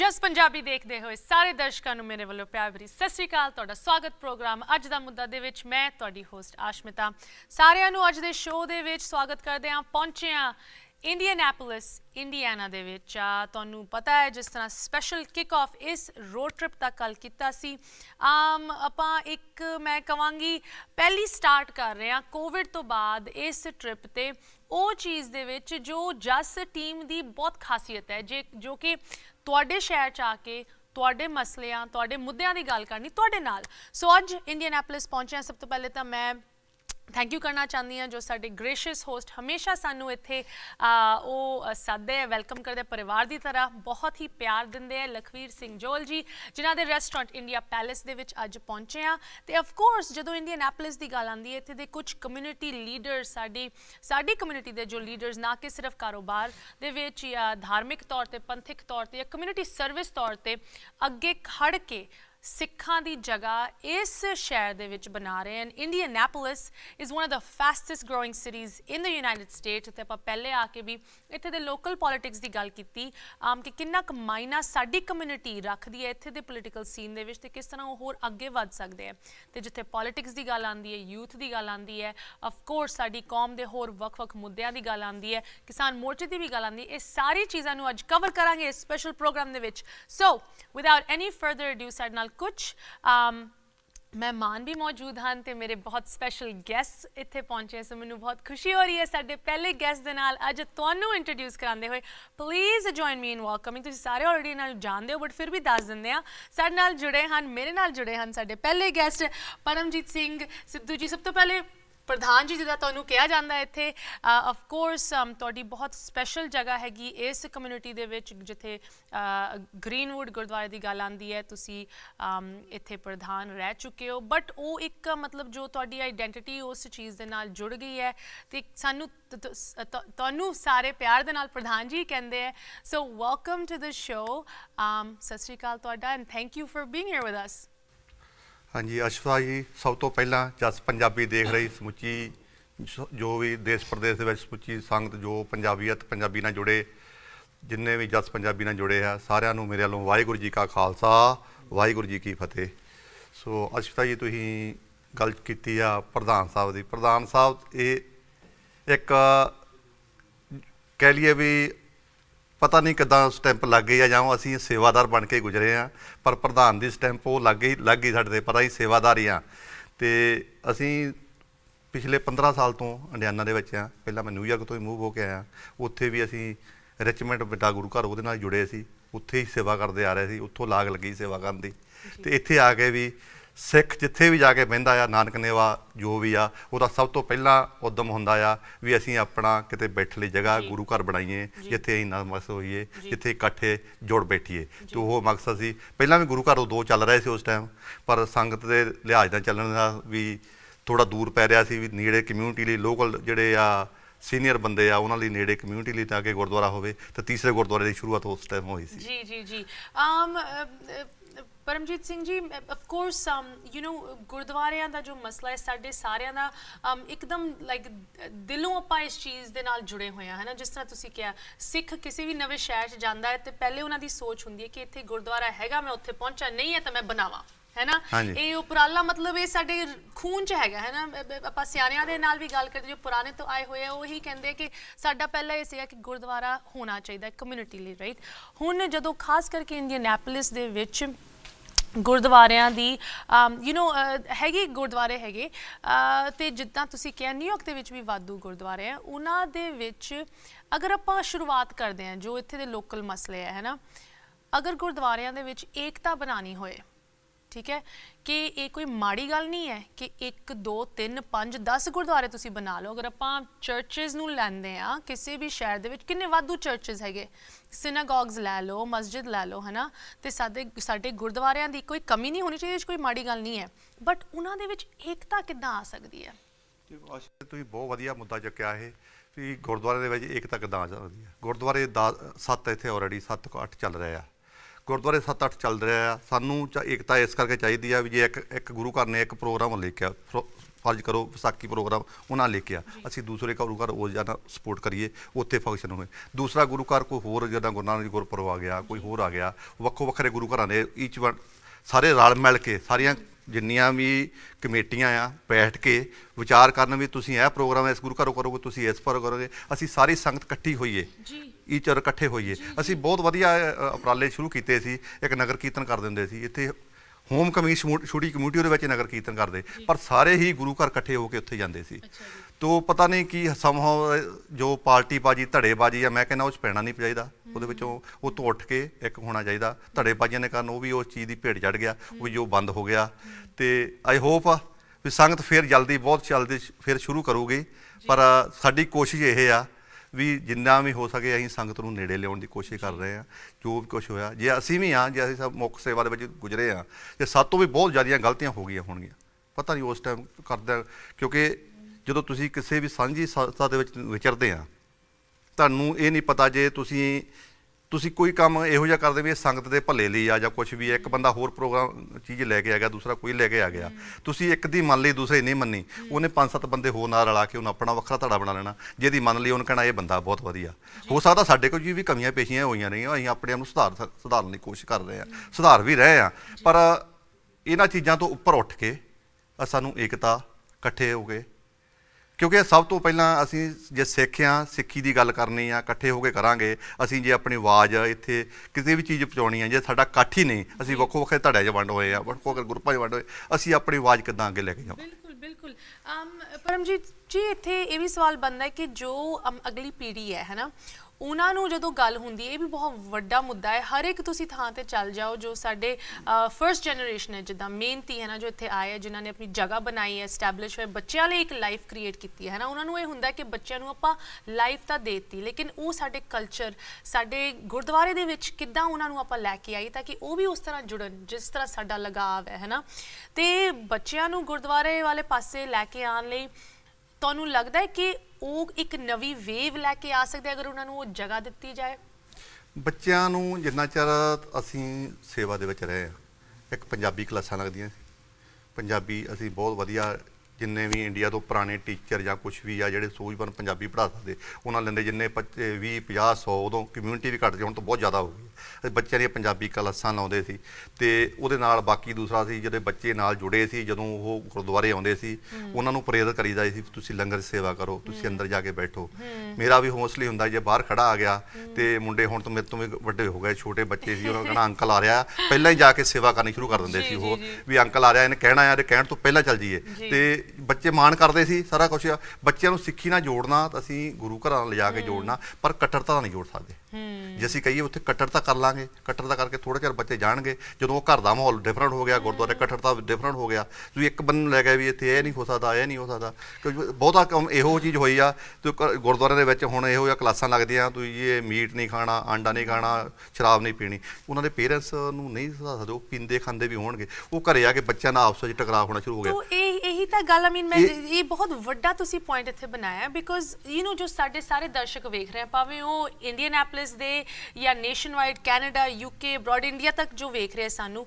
ਜਸ ਪੰਜਾਬੀ ਦੇਖਦੇ ਹੋਏ ਸਾਰੇ ਦਰਸ਼ਕਾਂ ਨੂੰ ਮੇਰੇ ਵੱਲੋਂ ਪਿਆਰ ਭਰੀ ਸਤਿ ਸ੍ਰੀ ਅਕਾਲ ਤੁਹਾਡਾ ਸਵਾਗਤ ਪ੍ਰੋਗਰਾਮ ਅੱਜ ਦਾ ਮੁੱਦਾ ਦੇ ਵਿੱਚ ਮੈਂ ਤੁਹਾਡੀ ਹੋਸਟ ਆਸ਼ਮਿਤਾ ਸਾਰਿਆਂ ਨੂੰ ਅੱਜ ਦੇ ਸ਼ੋਅ ਦੇ ਵਿੱਚ ਸਵਾਗਤ ਕਰਦੇ ਹਾਂ ਪਹੁੰਚੇ ਹਾਂ ਇੰਡੀਅਨਾਪੋਲਿਸ ਇੰਡੀਆਨਾ ਦੇ ਵਿੱਚ ਆ ਤੁਹਾਨੂੰ ਪਤਾ ਹੈ ਜਿਸ ਤਰ੍ਹਾਂ ਸਪੈਸ਼ਲ ਕਿਕ ਆਫ ਇਸ ਰੋਡ ਟ੍ਰਿਪ ਦਾ ਕੱਲ ਕੀਤਾ ਸੀ ਆਮ ਆਪਾਂ ਇੱਕ ਮੈਂ ਕਵਾਂਗੀ ਪਹਿਲੀ ਸਟਾਰਟ ਕਰ ਰਹੇ ਹਾਂ ਕੋਵਿਡ ਤੋਂ ਬਾਅਦ ਇਸ ਟ੍ਰਿਪ ਤੇ ਉਹ ਚੀਜ਼ ਦੇ ਵਿੱਚ ਜੋ ਜਸ ਟੀਮ ਦੀ ਬਹੁਤ ਖਾਸੀਅਤ ਹੈ ਜੇ ਜੋ ਕਿ ਤੁਹਾਡੇ ਸ਼ਹਿਰ 'ਚ ਆ ਕੇ ਤੁਹਾਡੇ ਮਸਲਿਆਂ ਤੁਹਾਡੇ ਮੁੱਦਿਆਂ ਦੀ ਗੱਲ ਕਰਨੀ ਤੁਹਾਡੇ ਨਾਲ ਸੋ ਅੱਜ ਇੰਡੀਅਨ ਐਪਲਸ ਪਹੁੰਚਿਆ ਸਭ ਤੋਂ ਪਹਿਲੇ ਤਾਂ ਮੈਂ ਥੈਂਕ ਯੂ ਕਰਨਾ ਚਾਹੁੰਦੀ ਆ ਜੋ ਸਾਡੇ ਗ੍ਰੇਸ਼ੀਅਸ ਹੋਸਟ ਹਮੇਸ਼ਾ ਸਾਨੂੰ ਇੱਥੇ ਉਹ ਸਾਦੇ ਵੈਲਕਮ ਕਰਦੇ ਪਰਿਵਾਰ ਦੀ ਤਰ੍ਹਾਂ ਬਹੁਤ ਹੀ ਪਿਆਰ ਦਿੰਦੇ ਆ ਲਖਵੀਰ ਸਿੰਘ ਜੋਲ ਜੀ ਜਿਨ੍ਹਾਂ ਦੇ ਰੈਸਟੋਰੈਂਟ ਇੰਡੀਆ ਪੈਲੇਸ ਦੇ ਵਿੱਚ ਅੱਜ ਪਹੁੰਚੇ ਆ ਤੇ ਆਫ ਕੋਰਸ ਜਦੋਂ ਇੰਡੀਅਨਾਪੋਲਿਸ ਦੀ ਗੱਲ ਆਉਂਦੀ ਹੈ ਇੱਥੇ ਦੇ ਕੁਝ ਕਮਿਊਨਿਟੀ ਲੀਡਰ ਸਾਡੀ ਸਾਡੀ ਕਮਿਊਨਿਟੀ ਦੇ ਜੋ ਲੀਡਰਸ ਨਾ ਕਿ ਸਿਰਫ ਕਾਰੋਬਾਰ ਦੇ ਵਿੱਚ ਜਾਂ ਧਾਰਮਿਕ ਤੌਰ ਤੇ ਪੰਥਿਕ ਤੌਰ ਤੇ ਜਾਂ ਕਮਿਊਨਿਟੀ ਸਰਵਿਸ ਤੌਰ ਤੇ ਅੱਗੇ ਖੜ ਕੇ ਸਿੱਖਾਂ ਦੀ ਜਗ੍ਹਾ ਇਸ ਸ਼ਹਿਰ ਦੇ ਵਿੱਚ ਬਣਾ ਰਹੇ ਹਨ Indianapolis is one of the fastest growing cities in the United State ਤੇ ਆਪਾਂ ਪਹਿਲੇ ਆ ਕੇ ਵੀ ਇੱਥੇ ਦੇ ਲੋਕਲ ਪੋਲਿਟਿਕਸ ਦੀ ਗੱਲ ਕੀਤੀ ਆਮ ਕਿ ਕਿੰਨਾ ਕੁ ਮਾਇਨਾ ਸਾਡੀ ਕਮਿਊਨਿਟੀ ਰੱਖਦੀ ਹੈ ਇੱਥੇ ਦੇ ਪੋਲਿਟੀਕਲ ਸੀਨ ਦੇ ਵਿੱਚ ਤੇ ਕਿਸ ਤਰ੍ਹਾਂ ਉਹ ਹੋਰ ਅੱਗੇ ਵੱਧ ਸਕਦੇ ਆ ਤੇ ਜਿੱਥੇ ਪੋਲਿਟਿਕਸ ਦੀ ਗੱਲ ਆਉਂਦੀ ਹੈ ਯੂਥ ਦੀ ਗੱਲ ਆਉਂਦੀ ਹੈ ਆਫ ਕੋਰਸ ਸਾਡੀ ਕੌਮ ਦੇ ਹੋਰ ਵੱਖ-ਵੱਖ ਮੁੱਦਿਆਂ ਦੀ ਗੱਲ ਆਉਂਦੀ ਹੈ ਕਿਸਾਨ ਮੋਰਚੇ ਦੀ ਵੀ ਗੱਲ ਆਉਂਦੀ ਹੈ ਇਹ ਸਾਰੀ ਚੀਜ਼ਾਂ ਨੂੰ ਅੱਜ ਕਵਰ ਕਰਾਂਗੇ ਸਪੈਸ਼ਲ ਪ੍ਰੋਗਰਾਮ ਦੇ ਵਿੱਚ ਸੋ ਵਿਦਆਊਟ ਐਨੀ ਫਰਦਰ ਡਿਊ ਸਾਡੇ ਨਾਲ ਕੁਝ ਮਹਿਮਾਨ ਵੀ ਮੌਜੂਦ ਹਨ ਤੇ ਮੇਰੇ ਬਹੁਤ ਸਪੈਸ਼ਲ ਗੈਸਟ ਇੱਥੇ ਪਹੁੰਚੇ ਸੋ ਮੈਨੂੰ ਬਹੁਤ ਖੁਸ਼ੀ ਹੋ ਰਹੀ ਹੈ ਸਾਡੇ ਪਹਿਲੇ ਗੈਸਟ ਦੇ ਨਾਲ ਅੱਜ ਤੁਹਾਨੂੰ ਇੰਟਰੋਡਿਊਸ ਕਰਾਉਂਦੇ ਹੋਏ please join me in welcoming ਤੁਸੀਂ ਸਾਰੇ ਆਲਰੇਡੀ ਨਾਲ ਜਾਣਦੇ ਹੋ ਬਟ ਫਿਰ ਵੀ ਦੱਸ ਦਿੰਦੇ ਆ ਸਾਡੇ ਨਾਲ ਜੁੜੇ ਹਨ ਮੇਰੇ ਨਾਲ ਜੁੜੇ ਹਨ ਸਾਡੇ ਪਹਿਲੇ ਗੈਸਟ ਪਰਮਜੀਤ ਸਿੰਘ ਸਿੱਧੂ ਜੀ ਸਭ ਤੋਂ ਪਹਿਲੇ ਪ੍ਰਧਾਨ ਜੀ ਜਿਹਦਾ ਤੁਹਾਨੂੰ ਕਿਹਾ ਜਾਂਦਾ ਇੱਥੇ ਆਫ ਕੋਰਸ ਤੁਹਾਡੀ ਬਹੁਤ ਸਪੈਸ਼ਲ ਜਗ੍ਹਾ ਹੈਗੀ ਇਸ ਕਮਿਊਨਿਟੀ ਦੇ ਵਿੱਚ ਜਿੱਥੇ ਗ੍ਰੀਨਵੁੱਡ ਗੁਰਦੁਆਰੇ ਦੀ ਗੱਲ ਆਂਦੀ ਹੈ ਤੁਸੀਂ ਇੱਥੇ ਪ੍ਰਧਾਨ ਰਹਿ ਚੁੱਕੇ ਹੋ ਬਟ ਉਹ ਇੱਕ ਮਤਲਬ ਜੋ ਤੁਹਾਡੀ ਆਈਡੈਂਟੀਟੀ ਉਸ ਚੀਜ਼ ਦੇ ਨਾਲ ਜੁੜ ਗਈ ਹੈ ਤੇ ਸਾਨੂੰ ਤੁਹਾਨੂੰ ਸਾਰੇ ਪਿਆਰ ਦੇ ਨਾਲ ਪ੍ਰਧਾਨ ਜੀ ਕਹਿੰਦੇ ਆ so welcome to the show ਸਤਿ ਸ਼੍ਰੀ ਅਕਾਲ ਤੁਹਾਡਾ and thank you for being here with us ਹਾਂਜੀ ਅਸ਼ਫਾ ਜੀ ਸਭ ਤੋਂ ਪਹਿਲਾਂ ਜਸ ਪੰਜਾਬੀ ਦੇਖ ਰਹੀ ਸਮੁੱਚੀ ਜੋ ਵੀ ਦੇਸ਼ ਪ੍ਰਦੇਸ਼ ਦੇ ਵਿੱਚ ਸਮੁੱਚੀ ਸੰਗਤ ਜੋ ਪੰਜਾਬੀਅਤ ਪੰਜਾਬੀ ਨਾਲ ਜੁੜੇ ਜਿੰਨੇ ਵੀ ਜਸ ਪੰਜਾਬੀ ਨਾਲ ਜੁੜੇ ਆ ਸਾਰਿਆਂ ਨੂੰ ਮੇਰੇ ਵੱਲੋਂ ਵਾਹਿਗੁਰੂ ਜੀ ਕਾ ਖਾਲਸਾ ਵਾਹਿਗੁਰੂ ਜੀ ਕੀ ਫਤਿਹ ਸੋ ਅਸ਼ਫਾ ਜੀ ਤੁਸੀਂ ਗੱਲ ਕੀਤੀ ਆ ਪ੍ਰਧਾਨ ਸਾਹਿਬ ਦੀ ਪ੍ਰਧਾਨ ਸਾਹਿਬ ਇਹ ਇੱਕ ਕਹਿ ਲਈਏ ਵੀ ਪਤਾ ਨਹੀਂ ਕਿਦਾਂ ਸਟੈਂਪ ਲੱਗ ਗਈ ਆ ਜਾਂ ਅਸੀਂ ਸੇਵਾਦਾਰ ਬਣ ਕੇ ਗੁਜ਼ਰੇ ਆ ਪਰ ਪ੍ਰਧਾਨ ਦੀ ਸਟੈਂਪ ਉਹ ਲੱਗ ਗਈ ਲੱਗ ਗਈ ਸਾਡੇ ਤੇ ਪਤਾ ਹੀ ਸੇਵਾਦਾਰ ਹੀ ਆ ਤੇ ਅਸੀਂ ਪਿਛਲੇ 15 ਸਾਲ ਤੋਂ ਅੰਡਿਆਨਾ ਦੇ ਵਿੱਚ ਆ ਪਹਿਲਾਂ ਮੈਂ ਨਿਊਯਾਰਕ ਤੋਂ ਹੀ ਮੂਵ ਹੋ ਕੇ ਆਇਆ ਉੱਥੇ ਵੀ ਅਸੀਂ ਰਿਚਮੈਂਟ ਬਿਟਾ ਗੁਰੂ ਘਰ ਉਹਦੇ ਨਾਲ ਜੁੜੇ ਸੀ ਉੱਥੇ ਹੀ ਸੇਵਾ ਕਰਦੇ ਆ ਰਹੇ ਸੀ ਉੱਥੋਂ ਲਾਗ ਲੱਗੀ ਸੇਵਾ ਕਰਨ ਦੀ ਤੇ ਇੱਥੇ ਆ ਕੇ ਵੀ ਸਿੱਖ ਜਿੱਥੇ ਵੀ ਜਾ ਕੇ ਬੰਦਾ ਆ ਨਾਨਕ ਨੇਵਾ ਜੋ ਵੀ ਆ ਉਹਦਾ ਸਭ ਤੋਂ ਪਹਿਲਾਂ ਉਦਮ ਹੁੰਦਾ ਆ ਵੀ ਅਸੀਂ ਆਪਣਾ ਕਿਤੇ ਬੈਠ ਲਈ ਜਗ੍ਹਾ ਗੁਰੂ ਘਰ ਬਣਾਈਏ ਜਿੱਥੇ ਅਸੀਂ ਨਮਸ ਹੋਈਏ ਜਿੱਥੇ ਇਕੱਠੇ ਜੁੜ ਬੈਠੀਏ ਤੇ ਉਹ ਮਕਸਦ ਸੀ ਪਹਿਲਾਂ ਵੀ ਗੁਰੂ ਘਰ ਉਹ ਦੋ ਚੱਲ ਰਹੇ ਸੀ ਉਸ ਟਾਈਮ ਪਰ ਸੰਗਤ ਦੇ ਲਿਹਾਜ਼ ਨਾਲ ਚੱਲਣ ਦਾ ਵੀ ਥੋੜਾ ਦੂਰ ਪੈ ਰਿਹਾ ਸੀ ਵੀ ਨੇੜੇ ਕਮਿਊਨਿਟੀ ਲਈ ਲੋਕਲ ਜਿਹੜੇ ਆ ਸੀਨੀਅਰ ਬੰਦੇ ਆ ਉਹਨਾਂ ਲਈ ਨੇੜੇ ਕਮਿਊਨਿਟੀ ਲਈ ਤਾਂ ਕਿ ਗੁਰਦੁਆਰਾ ਹੋਵੇ ਤੇ ਤੀਸਰੇ ਗੁਰਦੁਆਰੇ ਦੀ ਸ਼ੁਰੂਆਤ ਉਸ ਟਾਈਮ ਹੋਈ ਸੀ ਜੀ ਜੀ ਜੀ ਆਮ Parmjit Singh ji of course you نو ਗੁਰਦੁਆਰਿਆਂ ਦਾ ਜੋ ਮਸਲਾ ਹੈ ਸਾਡੇ ਸਾਰਿਆਂ ਦਾ um, ਇੱਕਦਮ ਲਾਈਕ ਦਿਲੋਂ ਆਪਾਂ ਇਸ ਚੀਜ਼ ਦੇ ਨਾਲ ਜੁੜੇ ਹੋਏ ਆ ਹਨਾ ਜਿਸ ਤਰ੍ਹਾਂ ਤੁਸੀਂ ਕਿਹਾ ਸਿੱਖ ਕਿਸੇ ਵੀ ਨਵੇਂ ਸ਼ਹਿਰ 'ਚ ਜਾਂਦਾ ਹੈ ਤੇ ਪਹਿਲੇ ਉਹਨਾਂ ਦੀ ਸੋਚ ਹੁੰਦੀ ਹੈ ਕਿ ਇੱਥੇ ਗੁਰਦੁਆਰਾ ਹੈਗਾ ਮੈਂ ਉੱਥੇ ਪਹੁੰਚਾਂ ਨਹੀਂ ਹੈ ਤਾਂ ਮੈਂ ਬਣਾਵਾ ਹੈਨਾ ਇਹ ਉਪਰਾਲਾ ਮਤਲਬ ਇਹ ਸਾਡੇ ਖੂਨ ਚ ਹੈਗਾ ਹੈਨਾ ਆਪਾਂ ਸਿਆਣਿਆਂ ਦੇ ਨਾਲ ਵੀ ਗੱਲ ਕਰਦੇ ਜੋ ਪੁਰਾਣੇ ਤੋਂ ਆਏ ਹੋਏ ਆ ਉਹੀ ਕਹਿੰਦੇ ਕਿ ਸਾਡਾ ਪਹਿਲਾ ਇਹ ਸੀਗਾ ਕਿ ਗੁਰਦੁਆਰਾ ਹੋਣਾ ਚਾਹੀਦਾ ਕਮਿਊਨਿਟੀ ਲਈ ਰਾਈਟ ਹੁਣ ਜਦੋਂ ਖਾਸ ਕਰਕੇ ਇੰਡੀਅਨ ਐਪਲਿਸ ਦੇ ਵਿੱਚ ਗੁਰਦੁਆਰਿਆਂ ਦੀ ਯੂ نو ਹੈਗੇ ਗੁਰਦੁਆਰੇ ਹੈਗੇ ਤੇ ਜਿੱਦਾਂ ਤੁਸੀਂ ਕਿਹਾ ਨਿਊਯਾਰਕ ਦੇ ਵਿੱਚ ਵੀ ਵਾਧੂ ਗੁਰਦੁਆਰੇ ਆ ਉਹਨਾਂ ਦੇ ਵਿੱਚ ਅਗਰ ਆਪਾਂ ਸ਼ੁਰੂਆਤ ਕਰਦੇ ਆ ਜੋ ਇੱਥੇ ਦੇ ਲੋਕਲ ਮਸਲੇ ਆ ਹੈਨਾ ਅਗਰ ਗੁਰਦੁਆਰਿਆਂ ਦੇ ਵਿੱਚ ਏਕਤਾ ਬਣਾਣੀ ਹੋਏ ਠੀਕ ਹੈ ਕਿ ਇਹ ਕੋਈ ਮਾੜੀ ਗੱਲ ਨਹੀਂ ਹੈ ਕਿ 1 2 3 5 10 ਗੁਰਦੁਆਰੇ ਤੁਸੀਂ ਬਣਾ ਲਓ ਅਗਰ ਆਪਾਂ ਚਰਚਸ ਨੂੰ ਲੈਂਦੇ ਆ ਕਿਸੇ ਵੀ ਸ਼ਹਿਰ ਦੇ ਵਿੱਚ ਕਿੰਨੇ ਵਾਧੂ ਚਰਚਸ ਹੈਗੇ ਸਿਨਾਗੋਗਸ ਲੈ ਲਓ ਮਸਜਿਦ ਲੈ ਲਓ ਹਨਾ ਤੇ ਸਾਡੇ ਸਾਡੇ ਗੁਰਦੁਆਰਿਆਂ ਦੀ ਕੋਈ ਕਮੀ ਨਹੀਂ ਹੋਣੀ ਚਾਹੀਦੀ ਕੋਈ ਮਾੜੀ ਗੱਲ ਨਹੀਂ ਹੈ ਬਟ ਉਹਨਾਂ ਦੇ ਵਿੱਚ ਏਕਤਾ ਕਿੱਦਾਂ ਆ ਸਕਦੀ ਹੈ ਤੁਸੀਂ ਬਹੁਤ ਵਧੀਆ ਮੁੱਦਾ ਚੱਕਿਆ ਇਹ ਕਿ ਗੁਰਦੁਆਰੇ ਦੇ ਵਿੱਚ ਏਕਤਾ ਕਿੱਦਾਂ ਆ ਸਕਦੀ ਹੈ ਗੁਰਦੁਆਰੇ 7 ਇੱਥੇ ਆਲਰੇਡੀ 7 8 ਚੱਲ ਰਹੇ ਆ ਗੁਰਦੁਆਰੇ 7-8 ਚੱਲ ਰਿਹਾ ਆ ਸਾਨੂੰ ਚਾ ਇਕਤਾ ਇਸ ਕਰਕੇ ਚਾਹੀਦੀ ਆ ਵੀ ਜੇ ਇੱਕ ਇੱਕ ਗੁਰੂ ਘਰ ਨੇ ਇੱਕ ਪ੍ਰੋਗਰਾਮ ਲਿਖਿਆ ਫਰਜ਼ ਕਰੋ ਵਿਸਾਖੀ ਪ੍ਰੋਗਰਾਮ ਉਹਨਾਂ ਲਿਖਿਆ ਅਸੀਂ ਦੂਸਰੇ ਘਰੂ ਘਰ ਉਹ ਜਾਣਾ ਸਪੋਰਟ ਕਰੀਏ ਉੱਥੇ ਫੰਕਸ਼ਨ ਹੋਵੇ ਦੂਸਰਾ ਗੁਰੂ ਘਰ ਕੋਈ ਹੋਰ ਜਿਆਦਾ ਗੁਰੂ ਨਾਨਕ ਗੁਰਪੁਰਬ ਆ ਗਿਆ ਕੋਈ ਹੋਰ ਆ ਗਿਆ ਵੱਖੋ ਵੱਖਰੇ ਗੁਰੂ ਘਰਾਂ ਦੇ ਈਚ ਵਨ ਸਾਰੇ ਰਲ ਮਿਲ ਕੇ ਸਾਰੀਆਂ ਜਿੰਨੀਆਂ ਵੀ ਕਮੇਟੀਆਂ ਆ ਬੈਠ ਕੇ ਵਿਚਾਰ ਕਰਨ ਵੀ ਤੁਸੀਂ ਇਹ ਪ੍ਰੋਗਰਾਮ ਇਸ ਗੁਰੂ ਘਰੋਂ ਕਰੋਗੇ ਤੁਸੀਂ ਇਸ ਪਰ ਕਰੋਗੇ ਅਸੀਂ ਸਾਰੀ ਸੰਗਤ ਇਕੱਠੀ ਹੋਈਏ ਜੀ ਈਚਰ ਇਕੱਠੇ ਹੋਈਏ ਅਸੀਂ ਬਹੁਤ ਵਧੀਆ ਉਪਰਾਲੇ ਸ਼ੁਰੂ ਕੀਤੇ ਸੀ ਇੱਕ ਨਗਰ ਕੀਰਤਨ ਕਰਦੇ ਹੁੰਦੇ ਸੀ ਇੱਥੇ ਹੋਮ ਕਮੀ ਛੋਟੀ ਕਮਿਊਨਿਟੀ ਉਹਦੇ ਵਿੱਚ ਨਗਰ ਕੀਰਤਨ ਕਰਦੇ ਪਰ ਸਾਰੇ ਹੀ ਗੁਰੂ ਘਰ ਇਕੱਠੇ ਹੋ ਕੇ ਉੱਥੇ ਜਾਂਦੇ ਸੀ ਤੋ ਪਤਾ ਨਹੀਂ ਕੀ ਸਮਹ ਜੋ ਪਾਰਟੀ ਬਾਜੀ ਧੜੇ ਬਾਜੀ ਆ ਮੈਂ ਕਹਿੰਦਾ ਚ ਪੈਣਾ ਨਹੀਂ ਚਾਹੀਦਾ ਉਹਦੇ ਵਿੱਚੋਂ ਉਹ ਤੋਂ ਉੱਠ ਕੇ ਇੱਕ ਹੋਣਾ ਚਾਹੀਦਾ ਧੜੇ ਬਾਜੀਆਂ ਨੇ ਕਰਨ ਉਹ ਵੀ ਉਸ ਚੀਜ਼ ਦੀ ਭੇਡ ਚੜ ਗਿਆ ਉਹ ਜੋ ਬੰਦ ਹੋ ਗਿਆ ਤੇ ਆਈ ਹੋਪ ਵੀ ਸੰਗਤ ਫੇਰ ਜਲਦੀ ਬਹੁਤ ਜਲਦੀ ਫੇਰ ਸ਼ੁਰੂ ਕਰੂਗੀ ਪਰ ਸਾਡੀ ਕੋਸ਼ਿਸ਼ ਇਹ ਆ ਵੀ ਜਿੰਨਾ ਵੀ ਹੋ ਸਕੇ ਅਸੀਂ ਸੰਗਤ ਨੂੰ ਨੇੜੇ ਲਿਆਉਣ ਦੀ ਕੋਸ਼ਿਸ਼ ਕਰ ਰਹੇ ਆ ਜੋ ਵੀ ਕੁਝ ਹੋਇਆ ਜੇ ਅਸੀਂ ਵੀ ਆ ਜੇ ਅਸੀਂ ਸਭ ਮੁੱਖ ਸੇਵਾ ਦੇ ਵਿੱਚ ਗੁਜ਼ਰੇ ਆ ਤੇ ਸਾਤੋਂ ਵੀ ਬਹੁਤ ਜ਼ਿਆਦੀਆਂ ਗਲਤੀਆਂ ਹੋ ਗਈਆਂ ਹੋਣਗੀਆਂ ਪਤਾ ਨਹੀਂ ਉਸ ਟਾਈਮ ਕਰਦਾ ਕਿਉਂਕਿ ਜਦੋਂ ਤੁਸੀਂ ਕਿਸੇ ਵੀ ਸਾਂਝੀ ਸਾਥ ਦੇ ਵਿੱਚ ਵਿਚਰਦੇ ਆ ਤੁਹਾਨੂੰ ਇਹ ਨਹੀਂ ਪਤਾ ਜੇ ਤੁਸੀਂ ਤੁਸੀਂ ਕੋਈ ਕੰਮ ਇਹੋ ਜਿਹਾ ਕਰਦੇ ਵੀ ਸੰਗਤ ਦੇ ਭਲੇ ਲਈ ਆ ਜਾਂ ਕੁਝ ਵੀ ਇੱਕ ਬੰਦਾ ਹੋਰ ਪ੍ਰੋਗਰਾਮ ਚੀਜ਼ ਲੈ ਕੇ ਆ ਗਿਆ ਦੂਸਰਾ ਕੋਈ ਲੈ ਕੇ ਆ ਗਿਆ ਤੁਸੀਂ ਇੱਕ ਦੀ ਮੰਨ ਲਈ ਦੂਸਰੇ ਨਹੀਂ ਮੰਨੀ ਉਹਨੇ ਪੰਜ ਸੱਤ ਬੰਦੇ ਹੋਰ ਨਾਲ ਰਲਾ ਕੇ ਉਹਨਾਂ ਆਪਣਾ ਵੱਖਰਾ ਧੜਾ ਬਣਾ ਲੈਣਾ ਜਿਹਦੀ ਮੰਨ ਲਈ ਉਹਨ ਕਹਣਾ ਇਹ ਬੰਦਾ ਬਹੁਤ ਵਧੀਆ ਹੋ ਸਕਦਾ ਸਾਡੇ ਕੋਲ ਜੀ ਵੀ ਕਮੀਆਂ ਪੇਸ਼ੀਆਂ ਹੋਈਆਂ ਨਹੀਂ ਅਸੀਂ ਆਪਣੇ ਆਪ ਨੂੰ ਸੁਧਾਰ ਸੁਧਾਰਨ ਦੀ ਕੋਸ਼ਿਸ਼ ਕਰ ਰਹੇ ਆ ਸੁਧਾਰ ਵੀ ਰਹੇ ਆ ਪਰ ਇਹਨਾਂ ਚੀਜ਼ਾਂ ਤੋਂ ਉੱਪਰ ਉੱਠ ਕੇ ਸਾਨੂੰ ਏਕਤਾ ਇਕੱਠੇ ਹੋ ਕੇ ਕਿਉਂਕਿ ਸਭ ਤੋਂ ਪਹਿਲਾਂ ਅਸੀਂ ਜੇ ਸਿੱਖ ਸਿੱਖੀ ਦੀ ਗੱਲ ਕਰਨੀ ਆ ਇਕੱਠੇ ਹੋ ਕੇ ਕਰਾਂਗੇ ਅਸੀਂ ਜੇ ਆਪਣੀ ਆਵਾਜ਼ ਇੱਥੇ ਕਿਸੇ ਵੀ ਚੀਜ਼ ਪਹੁੰਚਾਉਣੀ ਆ ਜੇ ਸਾਡਾ ਇਕੱਠ ਹੀ ਨਹੀਂ ਅਸੀਂ ਵੱਖੋ ਵੱਖਰੇ ਧੜਿਆਂ 'ਚ ਵੰਡ ਹੋਏ ਆ ਵੱਖੋ ਵੱਖਰੇ ਗਰੁੱਪਾਂ 'ਚ ਵੰਡ ਹੋਏ ਅਸੀਂ ਆਪਣੀ ਆਵਾਜ਼ ਕਿੱਦਾਂ ਅੱਗੇ ਲੈ ਕੇ ਜਾਵਾਂ ਬਿਲਕੁਲ ਬਿਲਕੁਲ ਪਰਮਜੀਤ ਜੀ ਇੱਥੇ ਇਹ ਵੀ ਸਵਾਲ ਬੰਦਾ ਹੈ ਕਿ ਜੋ ਅਗਲੀ ਪੀੜ੍ਹੀ ਹੈ ਹਨਾ ਉਹਨਾਂ ਨੂੰ ਜਦੋਂ ਗੱਲ ਹੁੰਦੀ ਹੈ ਇਹ ਵੀ ਬਹੁਤ ਵੱਡਾ ਮੁੱਦਾ ਹੈ ਹਰ ਇੱਕ ਤੁਸੀਂ ਥਾਂ ਤੇ ਚੱਲ ਜਾਓ ਜੋ ਸਾਡੇ ਫਰਸਟ ਜਨਰੇਸ਼ਨ ਹੈ ਜਿੱਦਾਂ ਮਿਹਨਤੀ ਹੈ ਨਾ ਜੋ ਇੱਥੇ ਆਏ ਹੈ ਜਿਨ੍ਹਾਂ ਨੇ ਆਪਣੀ ਜਗ੍ਹਾ ਬਣਾਈ ਹੈ ਐਸਟੈਬਲਿਸ਼ ਹੋਏ ਬੱਚਿਆਂ ਲਈ ਇੱਕ ਲਾਈਫ ਕ੍ਰੀਏਟ ਕੀਤੀ ਹੈ ਨਾ ਉਹਨਾਂ ਨੂੰ ਇਹ ਹੁੰਦਾ ਕਿ ਬੱਚਿਆਂ ਨੂੰ ਆਪਾਂ ਲਾਈਫ ਤਾਂ ਦੇਤੀ ਲੇਕਿਨ ਉਹ ਸਾਡੇ ਕਲਚਰ ਸਾਡੇ ਗੁਰਦੁਆਰੇ ਦੇ ਵਿੱਚ ਕਿੱਦਾਂ ਉਹਨਾਂ ਨੂੰ ਆਪਾਂ ਲੈ ਕੇ ਆਈ ਤਾਂ ਕਿ ਉਹ ਵੀ ਉਸ ਤਰ੍ਹਾਂ ਜੁੜਨ ਜਿਸ ਤਰ੍ਹਾਂ ਸਾਡਾ ਲਗਾਵ ਹੈ ਹੈਨਾ ਤੇ ਬੱਚਿਆਂ ਨੂੰ ਗੁਰਦੁਆਰੇ ਵਾਲੇ ਪਾਸੇ ਲੈ ਕੇ ਆਉਣ ਲਈ ਤੁਹਾਨੂੰ ਲੱਗਦਾ ਹੈ ਕਿ ਉਹ ਇੱਕ ਨਵੀਂ ਵੇਵ ਲੈ ਕੇ ਆ ਸਕਦੇ ਅਗਰ ਉਹਨਾਂ ਨੂੰ ਉਹ ਜਗ੍ਹਾ ਦਿੱਤੀ ਜਾਏ ਬੱਚਿਆਂ ਨੂੰ ਜਿੰਨਾ ਚਿਰ ਅਸੀਂ ਸੇਵਾ ਦੇ ਵਿੱਚ ਰਹੇ ਆ ਇੱਕ ਪੰਜਾਬੀ ਕਲਾਸਾਂ ਲੱਗਦੀਆਂ ਸੀ ਪੰਜਾਬੀ ਅਸੀਂ ਬਹੁਤ ਵਧੀਆ ਜਿੰਨੇ ਵੀ ਇੰਡੀਆ ਤੋਂ ਪੁਰਾਣੇ ਟੀਚਰ ਜਾਂ ਕੁਝ ਵੀ ਆ ਜਿਹੜੇ ਸੂਝਵਾਨ ਪੰਜਾਬੀ ਪੜ੍ਹਾ ਸਕਦੇ ਉਹਨਾਂ ਲੈਂਦੇ ਜਿੰਨੇ 20 50 100 ਉਦੋਂ ਕਮਿਊਨਿਟੀ ਵੀ ਘਟਦੀ ਹੁਣ ਤਾਂ ਬਹੁਤ ਜ਼ਿਆਦਾ ਹੋ ਗਈ ਬੱਚਿਆਂ ਦੀਆਂ ਪੰਜਾਬੀ ਕਲਾਸਾਂ ਲਾਉਂਦੇ ਸੀ ਤੇ ਉਹਦੇ ਨਾਲ ਬਾਕੀ ਦੂਸਰਾ ਸੀ ਜਿਹੜੇ ਬੱਚੇ ਨਾਲ ਜੁੜੇ ਸੀ ਜਦੋਂ ਉਹ ਗੁਰਦੁਆਰੇ ਆਉਂਦੇ ਸੀ ਉਹਨਾਂ ਨੂੰ ਪ੍ਰੇਰਿਤ ਕਰੀਦਾ ਸੀ ਤੁਸੀਂ ਲੰਗਰ ਸੇਵਾ ਕਰੋ ਤੁਸੀਂ ਅੰਦਰ ਜਾ ਕੇ ਬੈਠੋ ਮੇਰਾ ਵੀ ਹੌਸਲੇ ਹੁੰਦਾ ਜੇ ਬਾਹਰ ਖੜਾ ਆ ਗਿਆ ਤੇ ਮੁੰਡੇ ਹੁਣ ਤੋਂ ਮੇਰੇ ਤੋਂ ਵੀ ਵੱਡੇ ਹੋ ਗਏ ਛੋਟੇ ਬੱਚੇ ਸੀ ਉਹਨਾਂ ਕਹਣਾ ਅੰਕਲ ਆ ਰਿਹਾ ਪਹਿਲਾਂ ਹੀ ਜਾ ਕੇ ਸੇਵਾ ਕਰਨੀ ਸ਼ੁਰੂ ਕਰ ਦਿੰਦੇ ਸੀ ਉਹ ਵੀ ਅੰਕਲ ਆ ਰਿਹਾ ਇਹਨੇ ਕਹਿਣਾ ਆ ਤੇ ਕਹਿਣ ਤੋਂ ਪਹਿਲਾਂ ਚੱਲ ਜਾਈਏ ਤੇ ਬੱਚੇ ਮਾਣ ਕਰਦੇ ਸੀ ਸਾਰਾ ਕੁਝ ਬੱਚਿਆਂ ਨੂੰ ਸਿੱਖੀ ਨਾਲ ਜੋੜਨਾ ਅਸੀਂ ਗੁਰੂ ਘਰਾਂ ਲਿਜਾ ਕੇ ਜੋੜਨਾ ਪਰ ਕੱਟੜਤਾ ਨਾਲ ਨਹੀਂ ਜੋੜ ਸਕਦੇ ਜੇ ਅਸੀਂ ਕਹੀਏ ਉੱਥੇ ਕੱਟੜਤਾ ਕਰ ਲਾਂਗੇ ਕੱਟੜਤਾ ਕਰਕੇ ਥੋੜਾ ਜਿਹਾ ਬੱਚੇ ਜਾਣਗੇ ਜਦੋਂ ਉਹ ਘਰ ਦਾ ਮਾਹੌਲ ਡਿਫਰੈਂਟ ਹੋ ਗਿਆ ਗੁਰਦੁਆਰੇ ਕੱਟੜਤਾ ਡਿਫਰੈਂਟ ਹੋ ਗਿਆ ਤੁਸੀਂ ਇੱਕ ਬੰਨ ਨੂੰ ਲੈ ਗਏ ਵੀ ਇੱਥੇ ਇਹ ਨਹੀਂ ਹੋ ਸਕਦਾ ਇਹ ਨਹੀਂ ਹੋ ਸਕਦਾ ਕਿਉਂਕਿ ਬਹੁਤਾ ਕੰਮ ਇਹੋ ਚੀਜ਼ ਹੋਈ ਆ ਤੇ ਗੁਰਦੁਆਰੇ ਦੇ ਵਿੱਚ ਹੁਣ ਇਹੋ ਜਿਹਾ ਕਲਾਸਾਂ ਲੱਗਦੀਆਂ ਤੁਸੀਂ ਇਹ ਮੀਟ ਨਹੀਂ ਖਾਣਾ ਆਂਡਾ ਨਹੀਂ ਖਾਣਾ ਸ਼ਰਾਬ ਨਹੀਂ ਪੀਣੀ ਉਹਨਾਂ ਦੇ ਪੇਰੈਂਟਸ ਨੂੰ ਨਹੀਂ ਸਦਾ ਸਦੋ ਪਿੰਦੇ ਪੀਂਦੇ ਖਾਂਦੇ ਵੀ ਹੋਣਗੇ ਉਹ ਘਰੇ ਆ ਕੇ ਬੱਚਿਆਂ ਨਾਲ ਆਪਸ ਵਿੱਚ ਟਕਰਾਅ ਹੋਣਾ ਸ਼ੁਰੂ ਹੋ ਗਿਆ ਉਹ ਇਹ ਇਹੀ ਤਾਂ ਗੱਲ ਆ ਮੀਨ ਮੈਂ ਇਹ ਬਹੁਤ ਵੱਡਾ ਤੁਸੀਂ ਪੁਆਇੰਟ ਇੱਥੇ ਬਣਾਇਆ ਬਿਕੋਜ਼ ਯੂ نو ਜੋ ਸਾਡੇ ਸਾਰੇ ਦਰਸ਼ਕ ਵੇਖ ਰਹੇ ਆ ਭਾਵੇਂ ਉਹ ਇੰਡੀਅਨ ਐਪਲ ਪਲਸ ਦੇ ਜਾਂ nation wide Canada UK broad India ਤੱਕ ਜੋ ਵੇਖ ਰਹੇ ਸਾਨੂੰ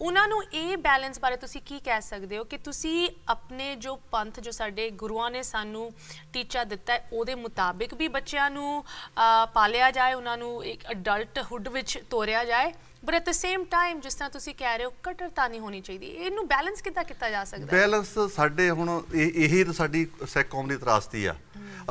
ਉਹਨਾਂ ਨੂੰ ਇਹ ਬੈਲੈਂਸ ਬਾਰੇ ਤੁਸੀਂ ਕੀ ਕਹਿ ਸਕਦੇ ਹੋ ਕਿ ਤੁਸੀਂ ਆਪਣੇ ਜੋ ਪੰਥ ਜੋ ਸਾਡੇ ਗੁਰੂਆਂ ਨੇ ਸਾਨੂੰ ਟੀਚਾ ਦਿੱਤਾ ਹੈ ਉਹਦੇ ਮੁਤਾਬਿਕ ਵੀ ਬੱਚਿਆਂ ਨੂੰ ਪਾਲਿਆ ਜਾਏ ਉਹਨਾਂ ਨੂੰ ਇੱਕ ਅਡਲਟਹੁੱਡ ਵਿੱਚ ਤੋਰਿਆ ਜਾਏ but at the same time ਜਿਸ ਤਰ੍ਹਾਂ ਤੁਸੀਂ ਕਹਿ ਰਹੇ ਹੋ ਕਟਰਤਾ ਨਹੀਂ ਹੋਣੀ ਚਾਹੀਦੀ ਇਹਨੂੰ ਬੈਲੈਂਸ ਕਿੱਦਾਂ ਕੀਤਾ ਜਾ ਸਕਦਾ ਬੈਲੈਂਸ ਸਾਡੇ ਹੁਣ ਇਹ ਇਹੀ ਸਾਡੀ ਸੈਕਮ ਦੀ ਤਰਾਸਤੀ ਆ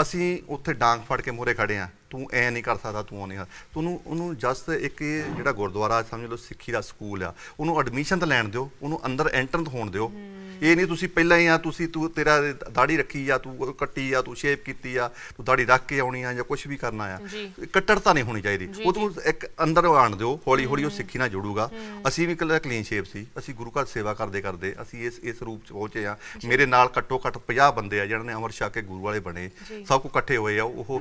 ਅਸੀਂ ਉੱਥੇ ਡਾਂਗ ਫੜ ਕੇ ਮੋਰੇ ਖੜੇ ਆ ਤੂੰ ਐ ਨਹੀਂ ਕਰ ਸਕਦਾ ਤੂੰ ਨਹੀਂ ਤੂੰ ਉਹਨੂੰ ਜਸਟ ਇੱਕ ਜਿਹੜਾ ਗੁਰਦੁਆਰਾ ਸਮਝ ਲਓ ਸਿੱਖੀ ਦਾ ਸਕੂਲ ਆ ਉਹਨੂੰ ਐਡਮਿਸ਼ਨ ਤਾਂ ਲੈਣ ਦਿਓ ਉਹਨੂੰ ਅੰਦਰ ਐਂਟਰ ਹੋਣ ਦਿਓ ਇਹ ਨਹੀਂ ਤੁਸੀਂ ਪਹਿਲਾਂ ਹੀ ਆ ਤੁਸੀਂ ਤੂੰ ਤੇਰਾ ਦਾੜੀ ਰੱਖੀ ਆ ਤੂੰ ਕੱਟੀ ਆ ਤੂੰ ਸ਼ੇਪ ਕੀਤੀ ਆ ਤੂੰ ਦਾੜੀ ਰੱਖ ਕੇ ਆਉਣੀ ਆ ਜਾਂ ਕੁਝ ਵੀ ਕਰਨਾ ਆ ਕੱਟੜਤਾ ਨਹੀਂ ਹੋਣੀ ਚਾਹੀਦੀ ਉਹ ਤੂੰ ਇੱਕ ਅੰਦਰ ਆਣ ਦਿਓ ਹੌਲੀ ਹੌਲੀ ਉਹ ਸਿੱਖੀ ਨਾਲ ਜੁੜੂਗਾ ਅਸੀਂ ਵੀ ਕਲਾ ਕਲੀਨ ਸ਼ੇਪ ਸੀ ਅਸੀਂ ਗੁਰੂ ਘਰ ਸੇਵਾ ਕਰਦੇ ਕਰਦੇ ਅਸੀਂ ਇਸ ਇਸ ਰੂਪ ਚ ਪਹੁੰਚੇ ਆ ਮੇਰੇ ਨਾਲ ਘੱਟੋ ਘੱਟ 50 ਬੰਦੇ ਆ ਜਿਹੜੇ ਨੇ ਅਮਰ ਸ਼ਾਹ ਕੇ ਗੁਰੂ ਵਾਲੇ ਬਣੇ ਸਭ ਕੋ ਇਕੱਠੇ ਹੋਏ ਆ ਉਹ